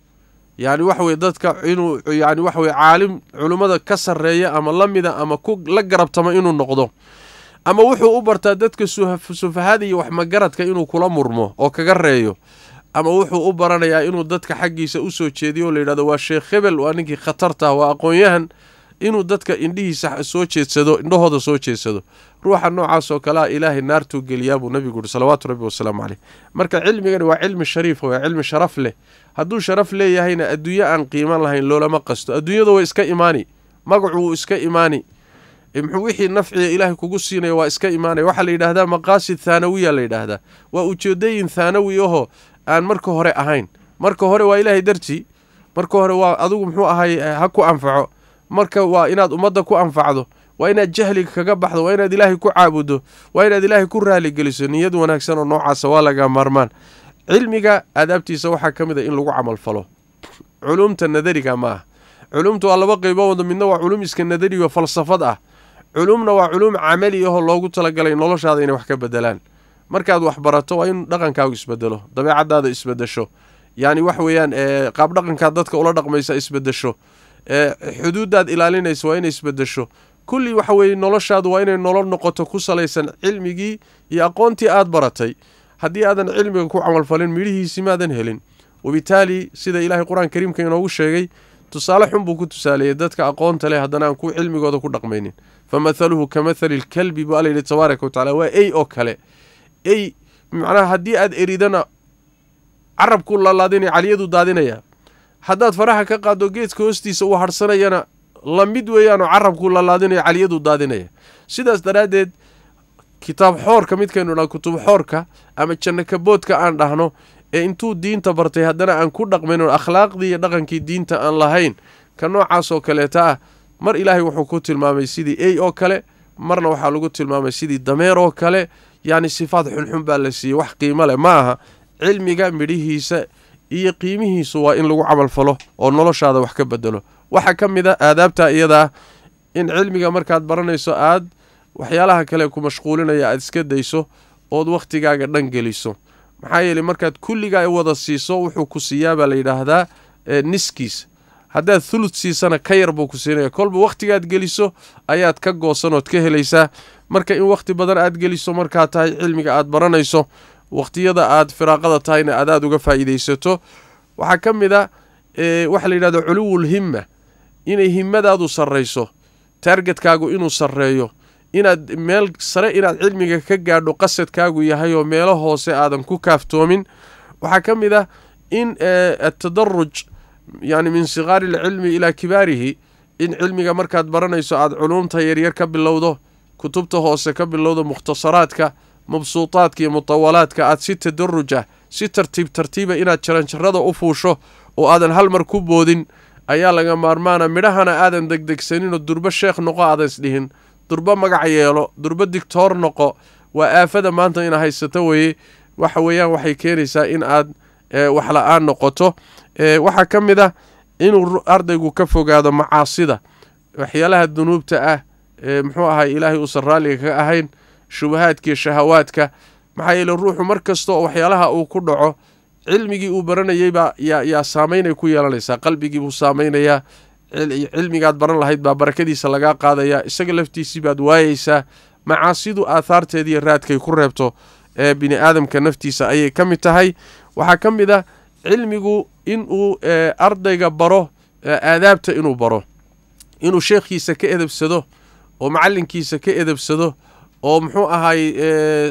yacni waxaweye dadka inuu yani waxaweye caalim culimmada ka sarreeya ama la mida ama ku la garabtamo inuu noqdo ama wuxuu u bartaa dadka sufahada iyo waxmagaradka inuu kula murmo oo kaga reeyo ama wuxuu u baranayaa inuu dadka xaggiisa usoo jeediyo oo layidhahdo waa sheekh hebel waa ninkii khatarta ah, waa aqoon-yahan inuu dadka indhihiisa soo jeedsado indhahooda soo jeedsado ruuxa noocaasoo kalea ilaahay naartuu geliyaa buu nabigu yihi salawaatu rabbi wasalaamu caleyh marka cilmigani waa cilmi shariifa waa cilmi sharaf leh hadduu sharaf leeyahayna adduunye aan qiiman lahayn loolama qasto adduunyada way iska imaani magacu wuu iska imaani muxuu wixii nafciga ilaahay kugu siinaya waa iska imaanaya waxaa la yidhaahdaa maqaasid thaanawiya la yidhaahdaa waa ujeedooyin thaanawi ahoo aan marka hore ahayn marka hore waa ilaahay dartii marka hore waa adigu muxuu ahay eh, ha ku anfaco marka waa inaad ummadda ku anfacdo waa inaad jahliga kaga baxdo waa inaad ilaahay ku caabudo waa inaad ilaahay ku raaligeliso niyad wanaagsan oo noocaasa waa laga maarmaan cilmiga aadaabtiisa waxaa ka mid a ah in lagu camalfalo culumta nadariga ma ah culumta waa laba qeybood midna waa culum iska nadariyo falsafad ah culumna waa culum camali ahoo loogu talagalay noloshaada inay wax ka bedelaan markaad wax barato waa in dhaqankaagu isbedelo dabeecadaada isbedesho yacni wax weeyaan qaabdhaqankaad dadka ula dhaqmaysa isbedesho xuduudaad ilaalinayso waa inay isbedesho kulli waxa weeye noloshaadu waa inay nolol noqoto ku salaysan cilmigii iyo aqoontii aad baratay haddii aadan cilmiga ku camalfalin midhihiisi maadan helin wabitaali sida ilaahay qur-aan kariimka inoogu sheegay tusaale xun buu ku tusaaleeyey dadka aqoonta leh haddana aan ku cilmigooda ku dhaqmaynin fa mathaluhu ka mathali lkalbi buu alla yidhi tabaaraka watacala waa ey oo kale ey macnaha haddii aad eridana carabkuu laalaadinaya caliyaduu daadinaya haddaad faraxa ka qaado geedka hoostiisa uu harsanayana la mid weeyaanoo carabkuu lalaadinaya caliyaduu daadinaya sidaas daraaddeed kitaab xoorka midkaynu dhaa kutub xoorka ama jannakaboodka aan dhahno ee intuu diinta bartay haddana aan ku dhaqmayn oon akhlaaqdii iyo dhaqankii diinta aan lahayn ka noocaasoo kaleeta ah mar ilaahay wuxuu ku tilmaamay sidii ey oo kale marna waxaa lagu tilmaamay sidii dameer oo kale yacni sifaad xunxun baa la siiyey wax qiimo leh ma aha cilmiga midhihiisa iyo qiimihiisu waa in lagu camalfalo oo noloshaada wax ka bedelo waxaa ka mid a ah aadaabta iyadaa in cilmiga markaad baranayso aad waxyaalaha kale ku mashquulinaya aad iska dayso ood wakhtigaaga dhan geliso maxaa yeele markaad kulligaa wada siiso wuxuu ku siiyaa baa la yidhaahdaa niskiis haddaad thulud siisana ka yar buu ku siinaya kolba wakhtigaad geliso ayaad ka goosan ood ka helaysaa marka in wakhti badan aad geliso markaad tahay cilmiga aad baranayso wakhtiyada aad firaaqada tahayna aad aada uga faa'iidaysato waxaa ka mid a waxaa la yidhahdo culuwulhimma inay himmadaadu sarrayso taargetkaagu inuu sarreeyo inaad meel sare inaad cilmiga ka gaadho qasadkaagu yahay oo meelo hoose aadan ku kaaftoomin waxaa ka mid ah in atadaruj yani min sikaari alcilmi ilaa kibaarihi in cilmiga markaad baranayso aada culuumta yaryar ka bilowdo kutubta hoose ka bilowdo mukhtasaraadka mabsuutaadka iyo mutawalaadka aad si tadaruja si tartiib tartiiba inaad jaranjarada u fuusho oo aadan hal mar ku boodin ayaa laga maarmaana midhahana aadan degdegsaninoo durbo sheekh noqo aadan isdhihin durbo magac yeelo durbo digtoor noqo waa aafada maanta ina haysato weye waxa weeyaan waxay keenaysaa in aad eh, wax la noqoto eh, waxaa ka mid a ah inuu ardaygu ka fogaado macaasida waxyaalaha dunuubta ah eh, muxuu ahay ilaahay uusan raalliga ka ahayn shubahaadkaiyo shahawaadka maxaa yeele ruuxu mar kasta oo waxyaalaha uu ku dhaco cilmigii uu baranayeyba yaa saamaynay ku yeelanaysaa qalbigii buu saamaynayaa cilmigaad baran lahayd baa barakadiisa lagaa qaadayaa isaga laftiisii baad waayeysaa macaasidu aahaarteediiyo raadkay ku reebto ee bini aadamka naftiisa ayay ka mid tahay waxaa ka mid a ah cilmigu inuu ardayga baro aadaabta inuu baro inuu sheekhiisa ka edebsado oo macallinkiisa ka edabsado oo muxuu ahay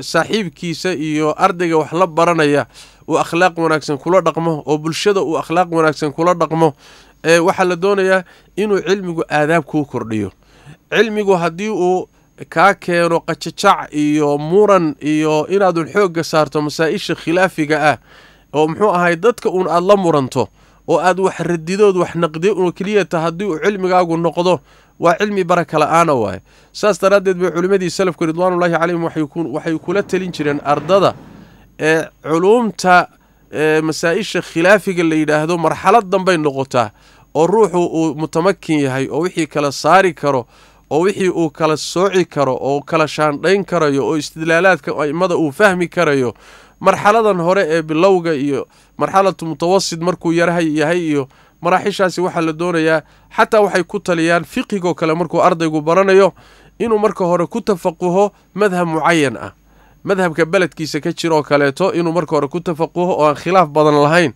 saaxiibkiisa iyo ardayga wax la baranaya uu akhlaaq wanaagsan kula dhaqmo oo bulshada uu akhlaaq wanaagsan kula dhaqmo waxaa la doonayaa inuu cilmigu aadaab kuu kordhiyo cilmigu haddii uu kaa keeno qajajac iyo muran iyo inaadun xoogga saarto masaa'isha khilaafiga ah oo muxuu ahay dadka uun aada la muranto oo aad wax radidood wax naqdi keliya ta haddii uu cilmigaagu noqdo waa cilmi baraka la-aana waaye saas daraaddeed bay culimmadii salafku ridwaanullaahi calayhim waxay kula telin jireen ardada ee culuumta masaa-isha khilaafiga la yidhaahdo marxalad danbay noqotaa oo ruuxu uu mutamakin yahay oo wixii kala saari karo oo wixii uu kala sooci karo oo kala shaandhayn karayo oo istidlaalaadka aimada uu fahmi karayo marxaladan hore ee bilowga iyo marxalatu mutawasit markuu yaryahay iyo maraaxishaasi waxaa la doonayaa xataa waxay ku taliyaan fiqigoo kale markuu ardaygu baranayo inuu marka hore ku tafaquho madhab mucayan ah madhabka beledkiisa ka jira oo kaleeto inuu marka hore ku tafaquho oo aan khilaaf badan lahayn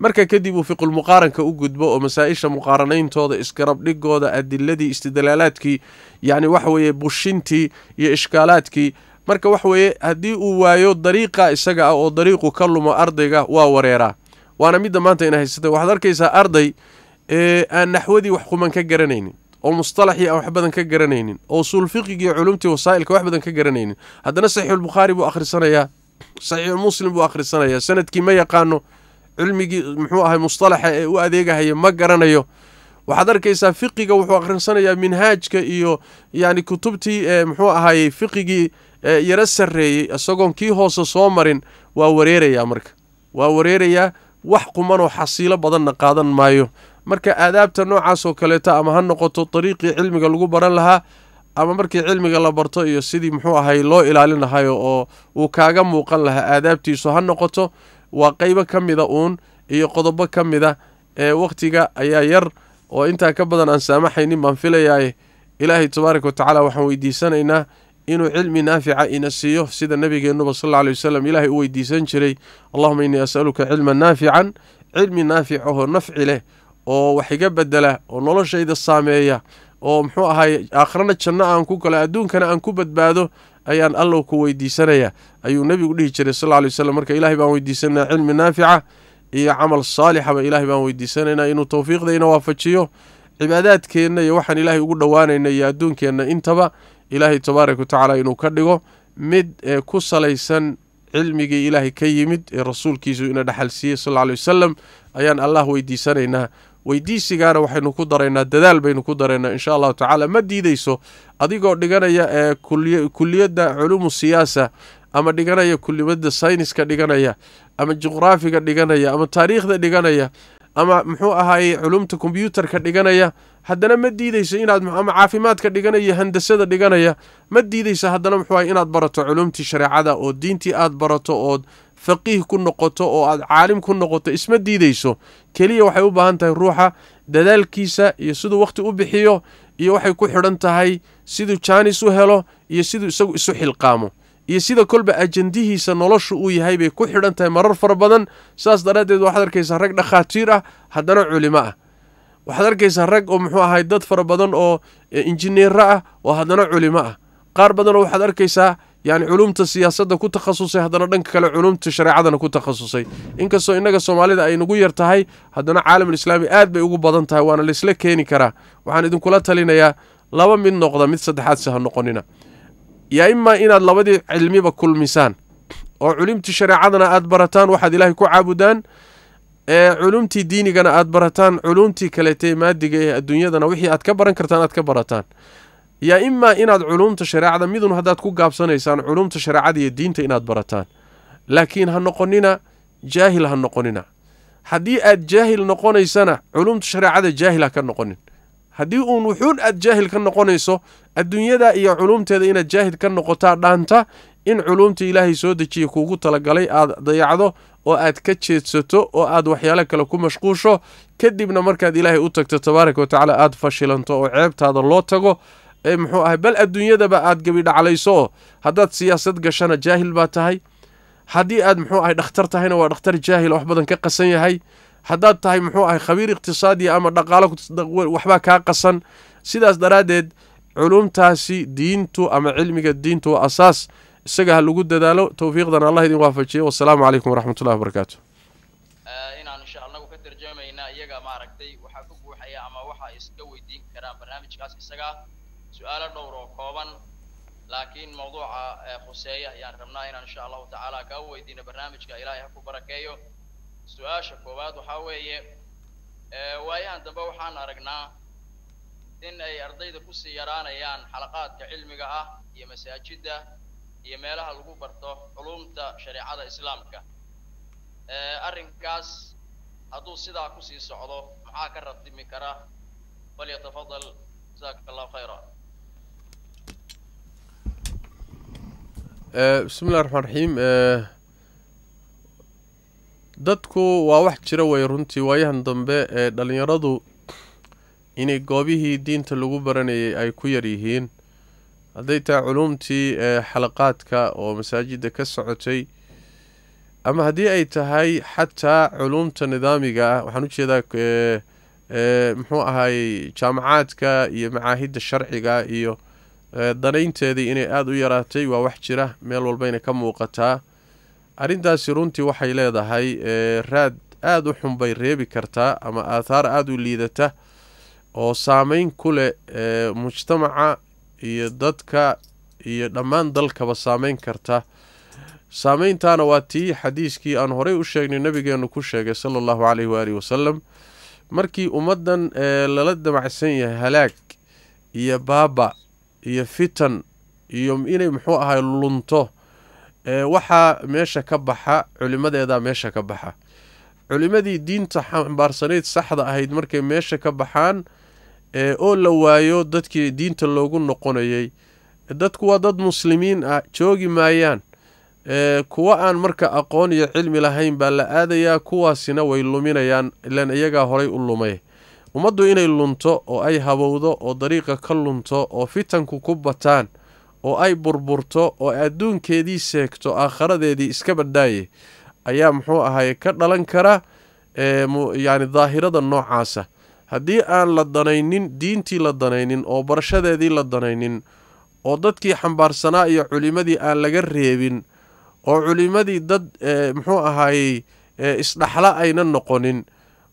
marka kadib uu fiqulmuqaaranka u gudbo oo masaa'isha muqaaranayntooda iskarabdhigooda adiladii istidlaalaadkii yacni waxa weeye bushintii iyo ishkaalaadkii marka wax weeye haddii uu waayo dariiqa isaga ah oo dariiqu ka lumo ardayga waa wareeraa waana midda maanta ina haysata waxaad arkaysaa arday ee aan naxwadii wax quman ka garanaynin oo mustalaxii aan badan ka garanaynin oo usuulfiqigiiyo culumtii wasaa'ilka waxbadan ka garanaynin haddana saxiixulbukhaari buu akhrisanayaa saxiixulmuslim buu akhrisanayaa sanadkii ma yaqaano cilmigii muxuu ahay mustalaxa ee u adeegahaya ma garanayo waxaad arkaysaa fiqiga wuxuu akhrinsanayaa minhaajka iyo yani kutubtii ee muxuu ahayey fiqigii yaro sarreeyey isagoon kii hoose soo marin waa wareerayaa marka waa wareerayaa wax qumanoo xasiilo badanna qaadan maayo marka aadaabta noocaasoo kaleeta ama ha noqoto dariiqii cilmiga lagu baran lahaa ama markii cilmiga la barto iyo sidii muxuu ahay loo ilaalin lahayo oo uu kaaga muuqan lahaa aadaabtiisu ha noqoto waa qeybo ka mida uun iyo qodobo ka mida ee wakhtiga ayaa yar oo intaa ka badan aan saamaxaynin baan filayaaye ilaahay tabaaraka wa tacaala waxaan weydiisanaynaa inuu cilmi naafica ina siiyo sida nabigeennuba sal alay wasalam ilaahay u weydiisan jiray allahuma innii asaluka cilman naafican cilmi naafic ahoo nafci leh oo wax iga bedela oo noloshayda saameeya oo muxuu ahaay aakhrana janno aan ku galo adduunkana aan ku badbaado ayaan allow ku weydiisanaya ayuu nebigu dhihi jiray sal alay wasalam marka ilaahay baan weydiisanaa cilmi naafica iyo camal saalixaba ilaahay baan weydiisanaynaa inuu towfiiqdayna waafajiyo cibaadaadkeenna iyo waxaan ilaahay ugu dhowaanayna iyo adduunkeenna intaba ilaahay tabaaraka wa tacaala inuu ka dhigo mid eh, ku salaysan cilmigii ilaahay ka yimid ee rasuulkiisu ina dhexal siiyey sal lay wasalam ayaan allah weydiisanaynaa weydiisigaana waxaynu ku daraynaa dadaal baynu ku daraynaa insha allahu tacaala ma diideyso adigoo dhiganaya ee eh, kuliyadda culuumu siyaasa ama dhiganaya kuliyadda sayniska dhiganaya ama jukhraafiga dhiganaya ama taariikhda dhiganaya ama muxuu ahaayey culumta kombyuutarka dhiganaya haddana ma diideysa inaad ama caafimaadka dhiganaya handasada dhiganaya ma diidaysa haddana muxuu inaad barato culumtii shareecada oo diintii aad barato ood faqiih ku noqoto oo aad caalim ku noqoto isma diidayso keliya waxay u baahan tahay ruuxa dadaalkiisa iyo siduu wakhti u bixiyo iyo waxay ku xidhan tahay siduu jaanis u helo iyo siduu isagu isu xilqaamo iyo sida kolba ajandihiisa noloshu uu yahay bay ku xidhan tahay marar fara badan saas daraaddeed waxaad arkaysaa rag dhakhaatiir ah haddana culimo ah waxaad arkaysaa rag oo muxuu ahay dad fara badan oo injineero eh, ah oo haddana culimo ah qaar badanoo waxaad arkaysaa yacni culumta siyaasadda ku takhasusay haddana dhanka kale culumta shareecadana ku takhasusay inkastoo innaga soomaalida ay nagu yar tahay haddana caalamulislaami aad bay ugu badan tahay waana laysla keeni karaa waxaan idinkula talinayaa laba mid noqda mid saddexaadse ha noqonina yaa imaa inaad labadii cilmiba kulmisaan oo culimtii shareecadana aad barataan waxaad ilaahay ku caabudaan ee culumtii diinigana aad barataan culumtii kaletee maadiga ee adduunyadana wixii aad ka baran kartaan aad ka barataan yaa imaa inaad culuumta shareecada midun haddaad ku gaabsanaysaan culumta shareecada iyo diinta inaad barataan laakiin ha noqonina jaahil ha noqonina haddii aad jaahil noqonaysana culumta shareecada jaahil ha ka noqonin haddii uun wuxuun aad jaahil ka noqonayso adduunyada iyo culumteeda inaad jaahil ka noqotaa dhaanta in culuumta ilaahay soo dejiya kuugu talagalay aad dayacdo oo aad ka jeedsato oo aad waxyaalo kale ku mashquusho kadibna markaad ilaahay u tagto tabaaraka watacaala aad fashilanto oo ceebtaada loo tago ee muxuu ahay bal adduunyadaba aad gebidhaclayso oo haddaad siyaasad gashana jaahil baa tahay haddii aad muxuu ahay dhakhtar tahayna waa dhakhtar jaahil wax badan ka qasan yahay haddaad tahay muxuu ahay khabiir iqtisaadiya ama dhaqaalo waxbaa kaa qasan sidaas daraaddeed culumtaasi diintu ama cilmiga diintu waa asaas isaga ha lagu dadaalo towfiiqdana allah idin waafajiyo wasalaamu calaykum waraxmatullahi wabarakaatu eh, inaan insha anagu ka tarjamaynaa iyaga maaragtay waxaa ku buuxaya ama waxa iska weydiin karaan barnaamijkaas isagaa su-aalo dhowr oo kooban laakiin mawduuca eh, khuseeya ayaan rabnaa inaan insha allahu tacaala kaa weydiino barnaamijka ilaahay ha ku barakeeyo su-aasha koowaad waxaa weeye eh, waayahan dambe waxaan aragnaa in ay ardayda kusii yaraanayaan xalaqaadka cilmiga ah iyo masaajidda iyo meelaha lagu barto culumta shareecada islaamka arrinkaas hadduu sidaa ku sii socdo maxaa ka ratimi kara falyatafadal jasaak allahu khayra bismi raxmaan raxiim dadku waa wax jira way runtii waayahan dambe ee dhallinyaradu inay goobihii diinta lagu baranayay ay ku yar yihiin hadday tahay culumtii eh, xalaqaadka oo masaajidda ka socotay ama haddii ay tahay xataa culumta nidaamiga ah waxaan ujeedaa eh, eh, muxuu ahaay jaamacaadka iyo macaahidda sharciga iyo danaynteedii inay aada u yaraatay waa wax jira meel walbayna ka muuqataa arrintaasi runtii waxay leedahay raad aada u xun bay reebi kartaa ama aathaar aada u liidata oo saameyn ku leh mujtamaca iyo dadka iyo dhammaan dalkaba saamayn karta saamayntaana waa tii xadiiskii aan horey u sheegnay nabigeennu ku sheegay sala allahu calayhi waaalih wasalam markii ummaddan ee lala damacsan yahay halaag iyo baaba iyo fitan iyo inay muxuu ahay lunto ee waxaa meesha ka baxa culimmadeedaa meesha ka baxa culimmadii diinta xambaarsanayd saxda ahayd markay meesha ka baxaan oo la waayo dadkii diinta loogu noqonayey dadku waa dad muslimiin ah joogi maayaan kuwa aan marka aqoon iyo cilmi lahayn baa la aadayaa kuwaasina way luminayaan ilaan iyagaa horay u lumay ummaddu inay lunto oo ay habowdo oo dariiqa ka lunto oo fitanku ku bataan oo ay burburto oo adduunkeedii seegto aakharadeedii iska badhaaye ayaa muxuu ahaye ka dhalan kara yacni daahirada noocaasa haddii aan la danaynin diintii la danaynin oo barashadeedii la danaynin oo dadkii xambaarsanaa iyo culimmadii aan laga reebin oo culimmadii dad eh, muxuu ahaayey eh, isdhaxla ayna noqonin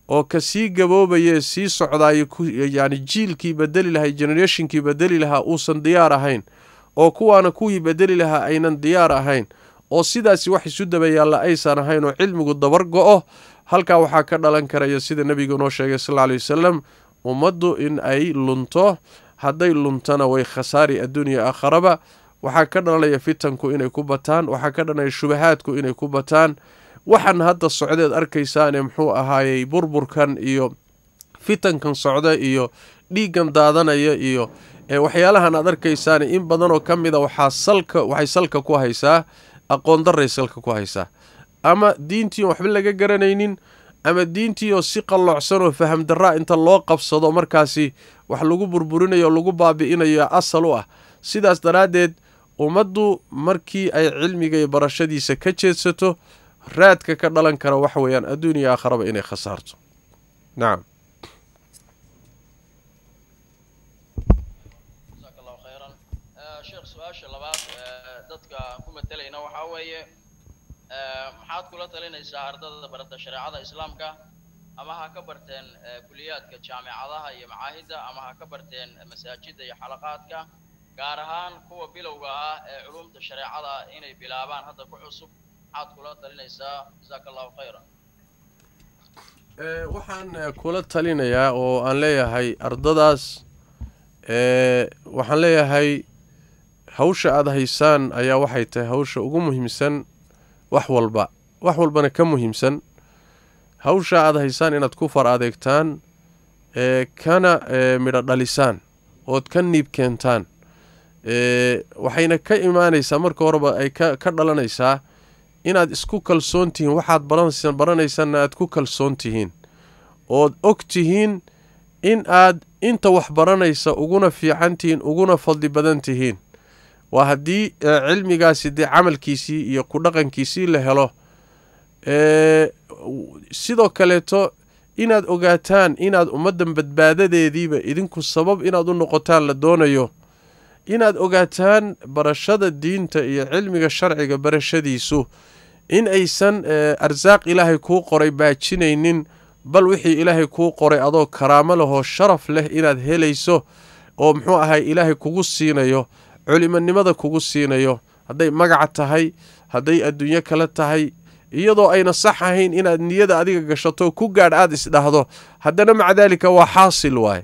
oo ka sii gaboobaye sii socdaayo yani jiilkii bedeli lahay generatiinkii bedeli lahaa uusan diyaar ahayn oo kuwaana kuwii bedeli lahaa aynan diyaar ahayn oo sidaasi wax isu daba yaalla aysan ahayn oo cilmigu dabar go'o halkaa waxaa ka dhalan karaya sida nebigu noo sheegay sal aley wasalam ummaddu in ay lunto hadday luntana way khasaari adduunya aakharaba waxaa ka dhalanaya fitanku inay ku bataan waxaa ka dhalanaya shubahaadku inay ku bataan waxaan hadda socdeed arkaysaane muxuu ahaayey burburkan iyo fitankan socda iyo dhiiggan daadanaya iyo waxyaalahan aad arkaysaane in badanoo ka mida waxaa salka waxay salka ku haysaa aqoon salka ku haysaa ama diintii waxba laga garanaynin ama diintii oo si qalloocsan oo fahamdaraa inta loo qabsado markaasi wax lagu burburinayo o lagu baabi'inayo asal u ah sidaas daraaddeed ummaddu markii ay cilmiga iyo barashadiisa ka jeedsato raadka ka dhalan kara waxa weeyaan adduun iyo aakharaba inay khasaarto nacam maxaad kula talinaysaa ardada barata shareecada islaamka ama ha ka barteen e, kuliyaadka jaamicadaha iyo macaahidda ama ha ka barteen masaajidda iyo xalaqaadka gaar ahaan kuwa bilowga ah ee culumta shareecada inay bilaabaan hadda ku cusub maxaad kula talinaysaa jasaaka allahu khayra e, waxaan e, kula talinayaa oo aan leeyahay ardadaas waxaan leeyahay hawsha aada haysaan ayaa waxay tahay hawsha ugu muhiimsan wax walba wax walbana ka muhiimsan hawshaa aad haysaan inaad ku far adeegtaan ee kana midho dhalisaan ood ka niib keentaan waxayna ka imaanaysaa marka horeba ay ka dhalanaysaa inaad isku kalsoon tihiin waxaad baranaysaanna aad ku kalsoon tihiin ood og tihiin in aad inta wax baranaysa uguna fiican tihiin uguna fadli badan tihiin waa haddii cilmigaasi dee camalkiisii iyo ku dhaqankiisii la helo sidoo kaleeto inaad ogaataan inaad ummaddan badbaadadeediiba idinku sabab inaad u noqotaan la doonayo inaad ogaataan barashada diinta iyo cilmiga sharciga barashadiisu in aysan arsaaq ilaahay kuu qoray baajinaynin bal wixii ilaahay kuu qoray adoo karaamo lahoo sharaf leh inaad helayso oo muxuu ahay ilaahay kugu siinayo culimonimada kugu siinayo hadday magac tahay hadday adduunyo kale tahay iyadoo ayna sax ahayn inaad niyada adiga gashato ku gaadh aad isdhahdo haddana maca daalika waa xaasil waay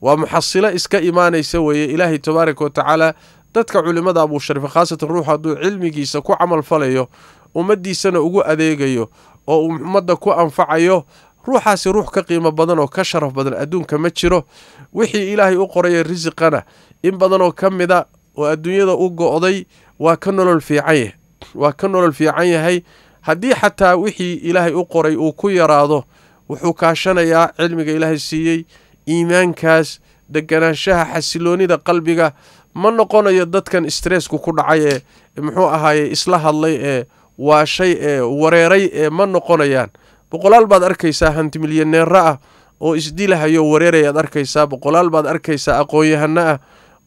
waa muxasilo iska imaanaysa weeye ilaahay tabaaraka wa tacaala dadka culimmada abuushariifa khaasatan ruux hadduu cilmigiisa ku camal falayo ummaddiisana ugu adeegayo oo uu ummadda ku anfacayo ruuxaasi ruux ka qiimo badan oo ka sharaf badan adduunka ma jiro wixii ilaahay u qoraya risiqana in badanoo ka mida oo adduunyada u go'day waa ka nolol fiican waa ka nolol fiican yahay haddii xataa wixii ilaahay u qoray uu ku yaraado wuxuu kaashanayaa cilmiga ilaahay siiyey iimaankaas deganaanshaha xasiloonida qalbiga ma noqonayo dadkan istresku ku dhacay ee muxuu ahaaye isla hadlay ee waashay ee wareeray ee ma noqonayaan boqolaal baad arkaysaa hanti milyaneera ah oo isdilahayo wareerayaad arkaysaa boqolaal baad arkaysaa aqoon yahanna ah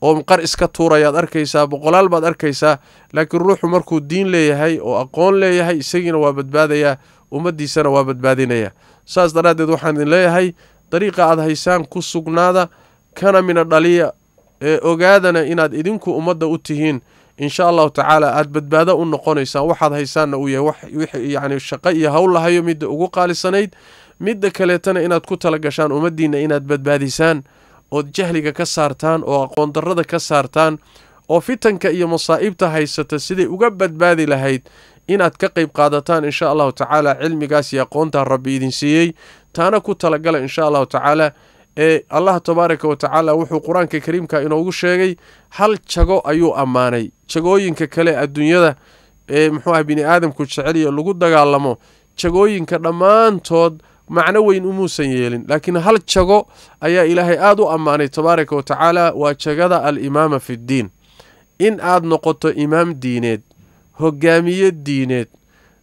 oo qar iska tuurayaad arkaysaa boqolaal baad arkaysaa laakiin ruuxu markuu diin leeyahay oo aqoon leeyahay isagiina waa badbaadayaa ummaddiisana waa badbaadinaya saas daraaddeed waxaan idin leeyahay dariiqa aad haysaan ku sugnaada kana mina dhaliya ee ogaadana inaad idinku ummadda u tihiin insha allahu tacaala aad badbaado u noqonaysaan waxaad haysaanna uu yahay yani shaqo iyo hawl lahayo midda ugu qaalisanayd midda kaleetana inaad ku tala gashaan ummaddiinna inaad badbaadisaan ood jahliga ka saartaan oo aqoondarrada ka saartaan oo fitanka iyo masaa'ibta haysata siday uga badbaadi lahayd inaad ka qayb qaadataan insha allahu tacaala cilmigaas iyo aqoontaa rabbi idin siiyey taana ku talagala insha allahu tacaala ee allah tabaaraka wa tacaala wuxuu qur-aanka kariimka inoogu sheegay hal jago ayuu ammaanay jagooyinka kale adduunyada ee muxuu ah bini aadamku jeceliyo lagu dagaalamo jagooyinka dhammaantood macno weyn umuusan yeelin laakiin hal jago ayaa ilaahay aada u ammaanay tabaaraka wa tacaala waa jagada alimaama fiddiin in aad noqoto imaam diineed hogaamiye diineed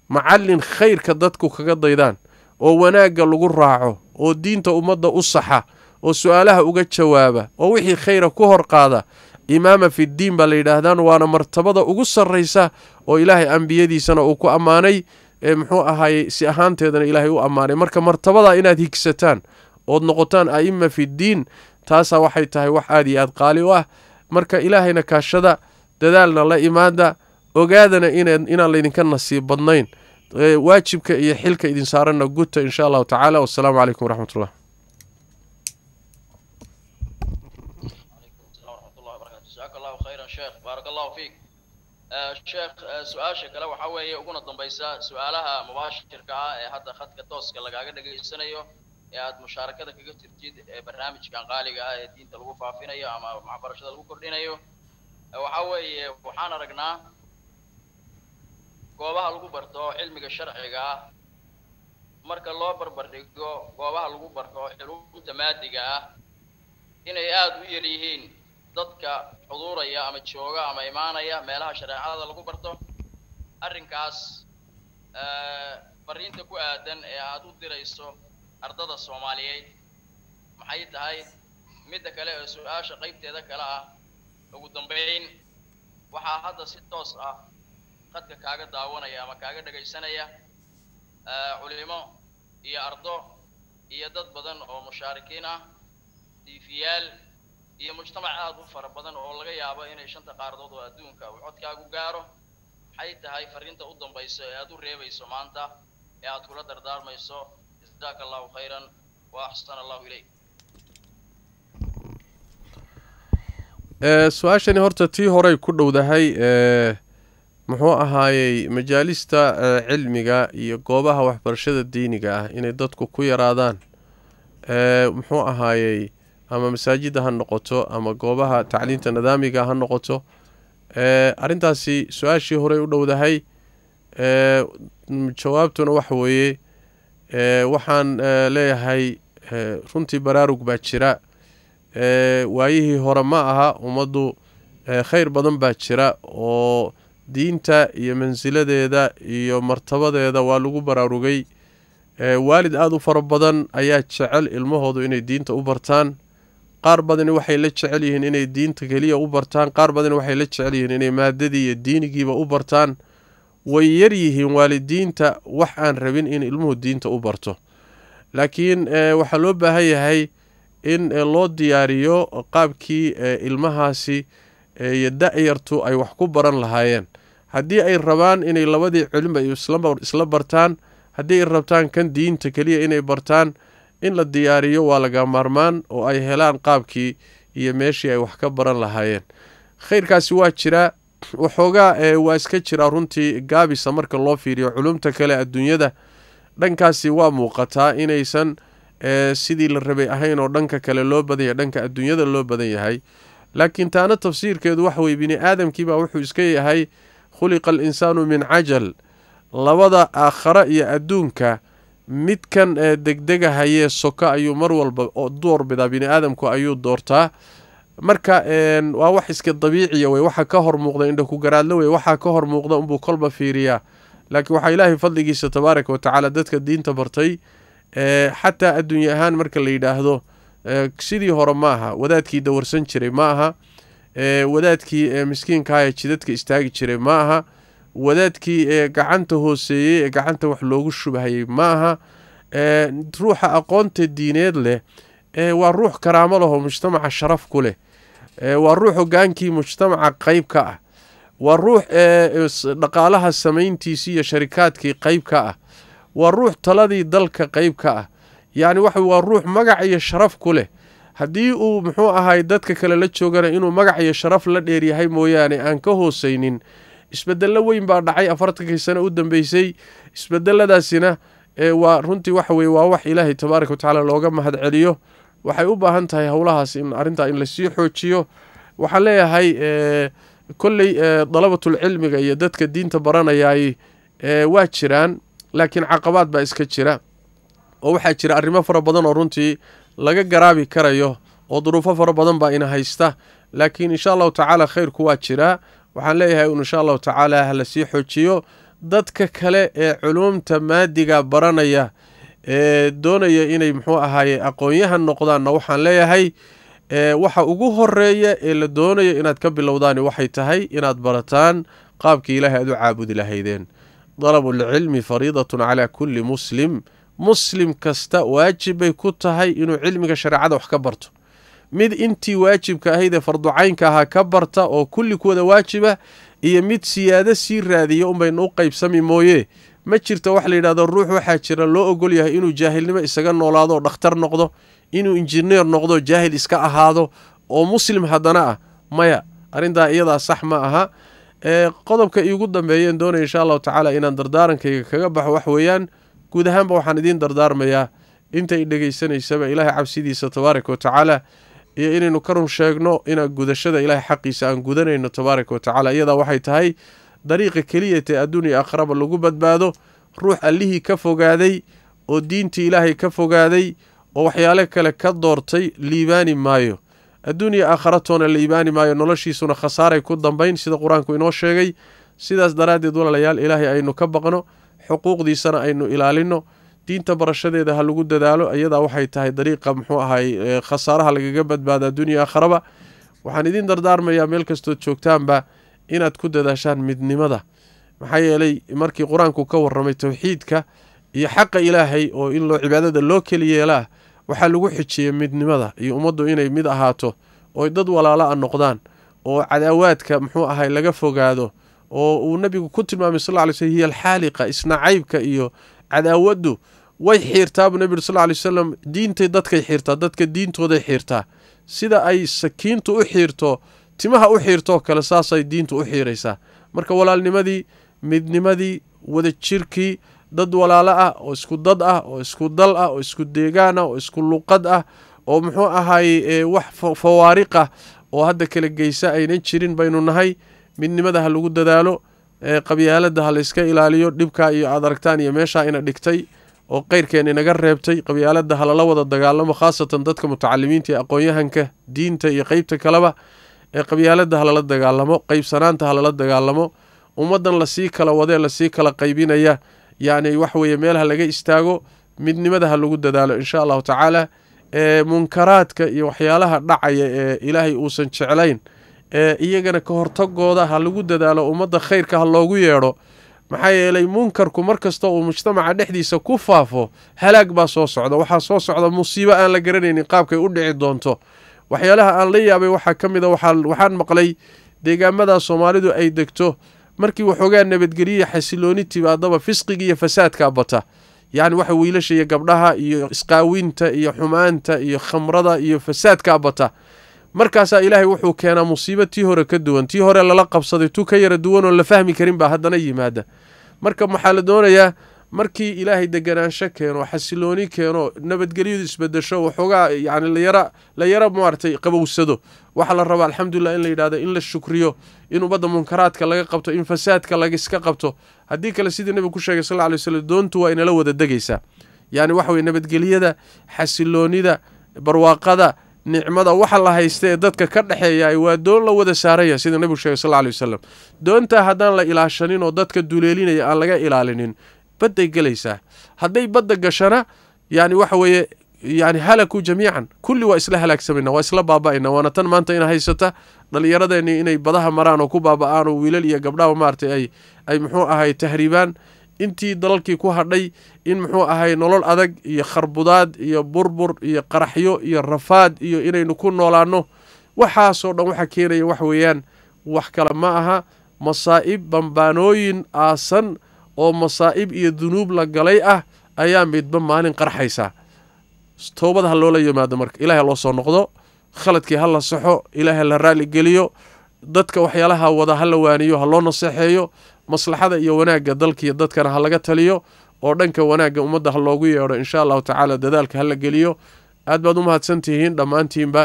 macallin khayrka dadku kaga daydaan oo wanaagga lagu raaco oo diinta ummadda u saxa oo su-aalaha uga jawaaba oo wixii khayra ku hor qaada imaama fiddiin baa la yidhaahdaan waana martabada ugu sarraysa oo ilaahay ambiyadiisana uu ku ammaanay ee muxuu ahaayey si ahaanteedana ilaahay u ammaanay marka martabadaa inaad higsataan ood noqotaan a'ima fiddiin taasaa waxay tahay wax aad iyo aad qaali u ah marka ilaahayna kaashada dadaalna la imaada ogaadana inaan laydinka nasiib badnayn waajibka iyo xilka idin saaranna gudta insha allahu tacaala wasalaamu calaykum waraxmatullah Eh, sheekh eh, su-aasha kale waxaa weeye uguna dambaysa su-aalaha mubaashirka ah ee hadda khadka tooska lagaaga dhegaysanayo ee aad mushaarakada kaga jirtid ee barnaamijkan qaaliga ah ee diinta lagu faafinayo ama waxbarashada lagu kordhinayo eh, waxaa weeye waxaan aragnaa goobaha lagu barto cilmiga sharciga ah marka loo barbardhigo goobaha lagu barto culumta maadiga ah inay aada u yar yihiin dadka xuduuraya ama jooga ama imaanaya meelaha shareecada lagu barto arrinkaas fariinta eh, ku aadan ee aad u dirayso ardada soomaaliyeed maxay tahay midda kale ee su-aasha qaybteeda kale ah ugu dambayn waxaa hadda si toos ah khadka kaaga daawanaya ama kaaga dhagaysanaya eh, culimo iyo ardo iyo dad badan oo mushaarikiin ah diifiyaal iyo mujtamac aada u fara badan oo laga yaabo inay shanta qaaradood oo adduunka uu codkaagu gaaro maxay tahay fariinta u dambaysa ee aada u reebayso maanta ee aad kula dardaarmayso jasaaka allahu khayran wa axsana allahu ileyk eh, su-aashani horta tii horey ku dhowdahay eh, muxuu ahaayey majaalista eh, cilmiga iyo goobaha waxbarashada diiniga ah inay dadku ku yaraadaan muxuu ahaayey ama masaajidda ha noqoto ama goobaha tacliinta nidaamiga ha noqoto arintaasi su-aashii horey u dhowdahay jawaabtuna waxa weeye waxaan leeyahay runtii baraarug baa jira waayihii hore ma aha ummaddu khayr badan baa jira oo diinta iyo mansiladeeda iyo martabadeeda waa lagu baraarugay waalid aada u fara badan ayaa jecel ilmahoodu inay diinta u bartaan qaar badani waxay la jecel yihiin inay diinta keliya u bartaan qaar badani waxay la jecel yihiin inay maadadii iyo diinigiiba u bartaan way yar yihiin waalidiinta wax aan rabin in ilmuhu diinta u barto laakiin eh, waxaa loo baahan yahay in eh, loo diyaariyo qaabkii eh, ilmahaasi iyo dayartu ay wax ku baran lahaayeen haddii ay rabaan inay labadii culimba isla bartaan haddii ay rabtaan kan diinta keliya inay bartaan in la diyaariyo waa laga maarmaan oo ay helaan qaabkii iyo meeshii ay wax ka baran lahaayeen khayrkaasi waa jiraa waxoogaa ee waa iska jira runtii gaabisa marka loo fiiriyo culumta kale adduunyada dhankaasi waa muuqataa inaysan sidii la rabay ahayn oo dhanka kale loo badan badanya dhanka adduunyada loo badan yahay laakiin taana tafsiirkeedu waxa weye bini aadamkiibaa wuxuu iska yahay khuliqa alinsaanu min cajal labada aakhara iyo adduunka midkan degdega hayee soka ayuu mar walba door bidaa biniaadamku ayuu doortaa marka waa wax iska dabiiciya wey waxaa ka hor muuqda indhakugaraadlo wey waxaa ka hor muuqda unbuu kolba fiiriyaa laakiin waxaa ilaahay fadligiisa tabaaraka watacaala dadka diinta bartay xataa adduunye ahaan marka la yidhaahdo sidii hore maaha wadaadkii dawarsan jiray ma aha wadaadkii miskiinkahaye jidadka istaagi jiray ma aha wadaadkii ee gacanta hooseeyey ee gacanta wax loogu shubahayey maaha ruuxa aqoonta diineed leh waa ruux karaamo lahoo mujtamaca sharaf ku leh waa ruux hogaankii mujtamaca qeyb ka ah waa ruux dhaqaalaha samayntiisii iyo sharikaadkii qeyb ka ah waa ruux taladii dalka qayb ka ah yacni waxa waa ruux magac iyo sharaf ku leh haddii uu muxuu ahay dadka kale la joogana inuu magac iyo sharaf la dheeryahay mooyaane aan ka hoosaynin isbedello weyn baa dhacay afartankii sane u dambeysay isbedeladaasina waa runtii waxa weye waa wax ilaahay tabaaraka watacaala looga mahad celiyo waxay u baahan tahay howlahaas in arrintaa in lasii xoojiyo waxaan leeyahay kolley dalabatulcilmiga iyo dadka diinta baranayaay waa jiraan laakiin caqabaad baa iska jira oo waxaa jira arrimo fara badan oo runtii laga garaabi karayo oo duruufo fara badan baa ina haysta laakiin insha allahu tacaala khayrku waa jiraa waxaan leeyahay un insha allahu tacaala ha sii xoojiyo dadka kale ee culuumta maadiga baranaya ee doonaya inay muxuu ahaaye aqoonyahan noqdaanna waxaan leeyahay waxa ugu horeeya ee la doonayo inaad ka bilowdaani waxay tahay inaad barataan qaabkii ilaahay aad u caabudi lahaydeen dalabu lcilmi fariidatun calaa kulli muslim muslim kasta waajib bay ku tahay inuu cilmiga shareecada wax ka barto mid intii waajibka ahaydee farducaynka ahaa ka barta oo kulli kuwada waajiba iyo mid siyaado sii raadiya unbaynu u qaybsami mooye ma jirta wax layidhahdo ruux waxaa jira loo ogol yahay inuu jaahilnimo isaga noolaado oo dhakhtar noqdo inuu injineer noqdo jaahil iska ahaado oo muslim haddana ah maya arrintaa iyadaa sax ma aha qodobka iigu dambeeya in doonaya insha allahu tacaala inaan dardaarankayga kaga baxo wax weeyaan guud ahaanba waxaan idiin dardaarmayaa intay dhegaysanaysaba ilaahay cabsidiisa tabaaraka wa tacaala iyo inaynu ka run sheegno inaan gudashada ilaahay xaqiisa aan gudanayno tabaaraka wa tacaala iyadaa waxay tahay dariiqa keliyatae adduuniya akhraba lagu badbaado ruux allihii ka fogaaday oo diintii ilaahay ka fogaaday oo waxyaale kale ka doortay liibaani maayo adduuniya aakhiratoona liibaani maayo noloshiisuna khasaaray ku dambayn sida qur-aanku inoo sheegay sidaas daraaddeed walaalayaal ilaahay aynu ka baqno xuquuqdiisana aynu ilaalinno diinta barashadeeda ha lagu dadaalo iyadaa waxay tahay dariiqa muxuu ahay khasaaraha lagaga badbaada dunya aakharaba waxaan idiin dardaarmayaa meel kastood joogtaanba inaad ku dadaashaan midnimada maxaa yeelay markii qur-aanku ka waramay towxiidka iyo xaqa ilaahay oo in loo cibaadada loo keli yeelaa waxaa lagu xijiyey midnimada iyo ummaddu inay mid ahaato oo dad walaala a noqdaan oo cadaawaadka muxuu ahay laga fogaado oo uu nebigu ku tilmaamay sal ly slm hiya alxaaliqa isnacaybka iyo cadaawaddu way xiirtaa buu nebi sal ly wsalam diintay dadkay xiirtaa dadka diintooday xiirtaa sida ay sakiintu u xiirto timaha u xiirtoo kale saasay diintu u xiiraysaa marka walaalnimadii midnimadii wadajirkii dad walaalo ah oo isku dad ah oo isku dal ah oo isku deegaan ah oo isku luqad ah oo muxuu ahaayey wax fawaariq ah, oo hadda kala geysa aynan jirin baynu nahay midnimada ha lagu dadaalo qabyaalada ha layska ilaaliyo dhibkaa iyo aad aragtaan iyo meeshaa ina dhigtay oo keyrkeena inaga reebtay qabyaalada halala wada dagaalamo khaasatan dadka mutacalimiinta ee aqoon-yahanka diinta iyo qeybta kaleba ee qabyaalada halala dagaalamo qeybsanaanta halala dagaalamo ummaddan lasii kala wadee lasii kala qaybinaya yacni waxweeye meel ha laga istaago midnimada ha lagu dadaalo insha allahu tacaala ee munkaraadka iyo waxyaalaha dhacaya ee ilaahay uusan jeclayn ee iyagana ka hortagooda ha lagu dadaalo ummadda khayrka ha loogu yeedho maxaa yeelay munkarku mar kasta uu mujtamaca dhexdiisa ku faafo halaag baa soo socda waxaa soo socda musiibo aan la garanaynin qaabkay u dhici doonto waxyaalaha aan la yaabay waxaa ka mid a waxaan maqlay deegaamadaa soomaalidu ay degto markii waxoogaa nabadgeliya xasilooni timaadaba fisqiga iyo fasaadkaa bata yacani waxa wiilasha iyo gabdhaha iyo isqaawinta iyo xumaanta iyo khamrada iyo fasaadkaa bata markaasaa ilaahay wuxuu keenaa musiibo tii hore ka duwan tii hore lala qabsaday tu ka yara duwan oon la fahmi karin baa haddana yimaada marka maxaa la doonayaa markii ilaahay deganaansho keeno xasilooni keeno nabadgelyadu isbedesho waxoogaa yani la yara maaragtay qabowsado waxaa la rabaa alxamdulilah in la yidhahdo in la shukriyo in ummadda munkaraadka laga qabto in fasaadka lagaiska qabto haddii kale sidii nebigu ku sheegay sal ly waslm doontu waa inala wada degaysaa yani waxa weye nabadgelyada xasiloonida barwaaqada nicmada waxa la haysta ee dadka ka dhexeeya waa doon la wada saaraya sida nebigu sheegay sal ly wasalam doontaa haddaan la ilaashanin oo dadka duleelinaya aan laga ilaalinin badday gelaysaa hadday badda gashana yani waxa weeye yani halakuu jamiican kulli waa isla halaagsamayna waa isla baaba'ayna waana tan maanta ina haysata dhallinyaradeennii inay badaha maraan oo ku baaba'aan oo wiilal iyo gabdhaha maaratay ay ay muxuu ahay tahriibaan intii dalalkii ku hadhay in muxuu ahay nolol adag iyo kharbudaad iyo burbur iyo qaraxyo iyo rafaad iyo inaynu ku noolaanno waxaasoo dhan waxaa keenaya wax weeyaan wax kale ma aha masaa'ib bambaanooyin aasan oo masaa'ib iyo dunuub la galay ah ayaa midba maalin qarxaysaa toobad ha loola yimaado marka ilaahay loo soo noqdo khaladkii ha la saxo ilaahay la raalligeliyo dadka waxyaalaha wada ha la waaniyo ha loo naseexeeyo maslaxada iyo wanaagga dalkiiyo dadkana ha laga taliyo oo dhanka wanaagga ummadda ha loogu yeedho inshaa allahu tacaala dadaalka ha la geliyo aad baad u mahadsantihiin dhammaantiinba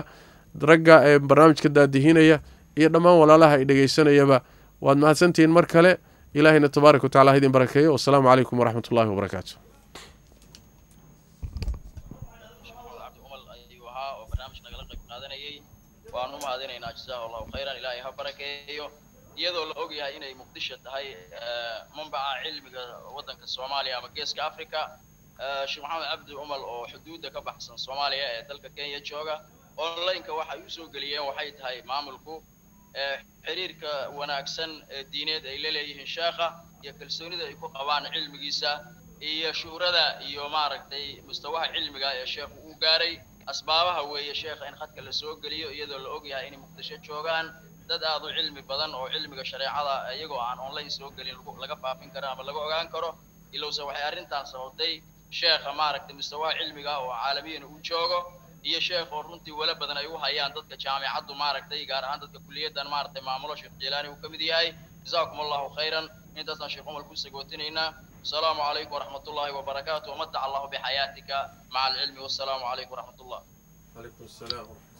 ragga ee barnaamijka daadihinaya iyo dhammaan walaalaha ay dhegaysanayaba waad mahadsantihiin mar kale ilaahayna tabaaraka tacala haidin barakeeyo wasalaamu calaykum waraxmat ullahi wabarakaatu waan u mahadinaynaa jazaah allahu khayran ilaahay ha barakeeyo iyadoo la ogyahay inay muqdisho tahay eh, mambaca cilmiga waddanka soomaaliya ama geeska africa eh, sheekh maxamed cabdi umal oo xuduudda ka baxsan soomaaliya ee dalka kenya jooga online-ka waxay u soo geliyeen waxay tahay maamulku eh, xiriirka wanaagsan diineed ay la leeyihiin sheekha iyo kalsoonida ay ku qabaan cilmigiisa iyo shuhrada iyo maaragtay mustawaha cilmiga ee sheekhu uu gaaray asbaabaha weeye sheekha in khadka la soo geliyo iyadoo la ogyahay inay muqdisho joogaan dad aad u cilmi badan oo cilmiga shareecada iyagoo aan online soo gelin laga faafin karo ama laga ogaan karo ilowse waxay arrintaan sababtay sheekha maaragtay mustawaha cilmiga oo caalamiyana uu joogo iyo sheekh oo runtii wala badan ay u hayaan dadka jaamicaddu maaragtay gaar ahaan dadka kuliyaddan maaragtay maamulo sheekh jilaani uu ka mid yahay jazakum allahu khayran intaasaan sheekh cumar ku sagootinaynaa asalaamu calaykum waraxmat ullaahi wabarakaatu wamataca allahu bixayaatika maca alcilmi wasalaamu calaykum waraxmat ullah